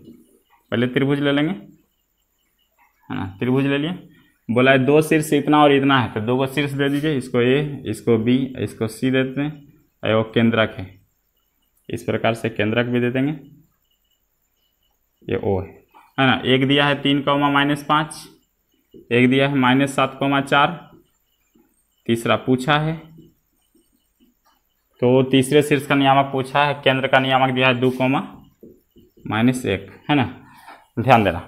पहले त्रिभुज ले लेंगे है ना त्रिभुज ले लिए बोला है दो शीर्ष इतना और इतना है तो दो को शीर्ष दे दीजिए इसको ए इसको बी इसको सी दे देते हैं और केंद्रक है इस प्रकार से केंद्रक भी दे देंगे ये ओ है है ना एक दिया है तीन कौमा माइनस पाँच एक दिया है माइनस सात कौमा चार तीसरा पूछा है तो तीसरे शीर्ष का नियामक पूछा है केंद्र का नियामक दिया है दो कौमा माइनस एक है ना ध्यान देना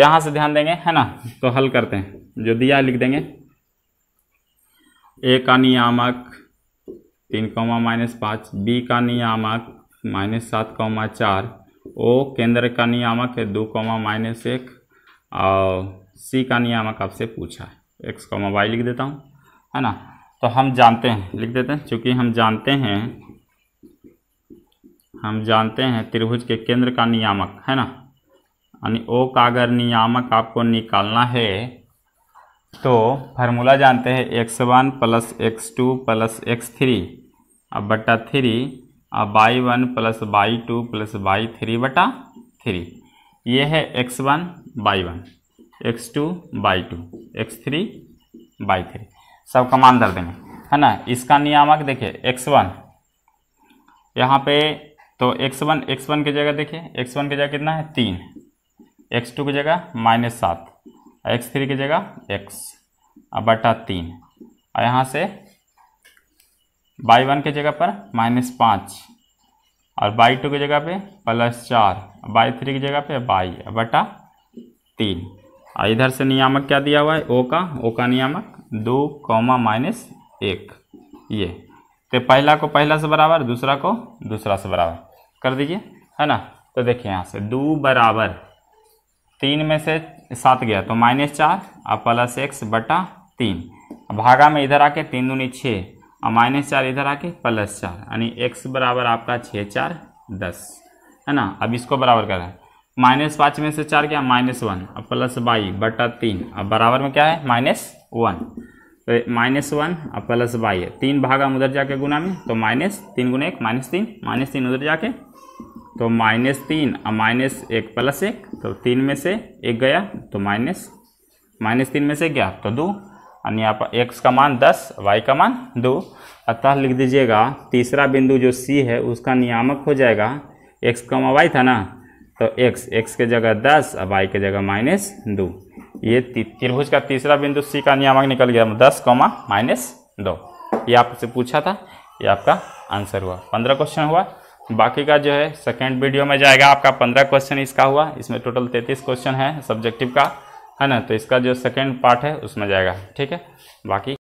यहाँ से ध्यान देंगे है ना तो हल करते हैं जो दिया लिख देंगे ए का नियामक तीन कौमा माइनस पाँच बी का नियामक माइनस सात कौमा चार ओ केंद्र का नियामक है दो कौमा माइनस एक और सी का नियामक आपसे पूछा है एक्स कौमा वाई लिख देता हूँ है ना तो हम जानते हैं लिख देते हैं चूँकि हम जानते हैं हम जानते हैं त्रिभुज के केंद्र का नियामक है ना यानी ओ का अगर नियामक आपको निकालना है तो फार्मूला जानते हैं x one plus x two plus x three अब बटा थ्री अब y one plus y two plus y three बटा थ्री ये है x one y one x two y two x three y three सब कमान दर देंगे है ना इसका नियामक देखिए एक्स वन यहाँ पे तो एक्स वन एक्स वन की जगह देखिए एक्स वन की जगह कितना है तीन एक्स टू की जगह माइनस सात एक्स थ्री की जगह एक्स बटा तीन और यहाँ से बाई वन की जगह पर माइनस पाँच और बाई टू की जगह पे प्लस चार बाई थ्री की जगह पे बाई बटा तीन और इधर से नियामक क्या दिया हुआ है ओ का ओ का नियामक दो कौमा माइनस एक ये तो पहला को पहला से बराबर दूसरा को दूसरा से बराबर कर दीजिए है ना तो देखिए यहाँ से दो बराबर तीन में से सात गया तो माइनस चार और प्लस एक्स बटा तीन भागा में इधर आके तीन दूनी छः और माइनस चार इधर आके प्लस चार यानी एक्स बराबर आपका छः चार दस है ना अब इसको बराबर करें माइनस पाँच में से चार क्या माइनस वन और प्लस बाई बटा तीन अब बराबर में क्या है माइनस वन तो माइनस वन और प्लस बाई है तीन भागा उधर जाके गुना में तो माइनस तीन गुना एक माइनस तीन माइनस तीन उधर जाके तो माइनस तीन और माइनस एक प्लस एक तो तीन में से एक गया तो माइनस माइनस तीन में से गया तो दो यानी आप एक्स का मान दस वाई का मान दो अतः लिख दीजिएगा तीसरा बिंदु जो सी है उसका नियामक हो जाएगा एक्स कमा वाई था ना तो एक्स एक्स के जगह दस और वाई के जगह माइनस दो ये त्रिभुज का तीसरा बिंदु सी का नियामक निकल गया मतलब दस कौमा माइनस दो ये आपसे पूछा था ये आपका आंसर हुआ पंद्रह क्वेश्चन हुआ बाकी का जो है सेकेंड वीडियो में जाएगा आपका पंद्रह क्वेश्चन इसका हुआ इसमें टोटल तैंतीस क्वेश्चन है सब्जेक्टिव का है ना तो इसका जो सेकेंड पार्ट है उसमें जाएगा ठीक है बाकी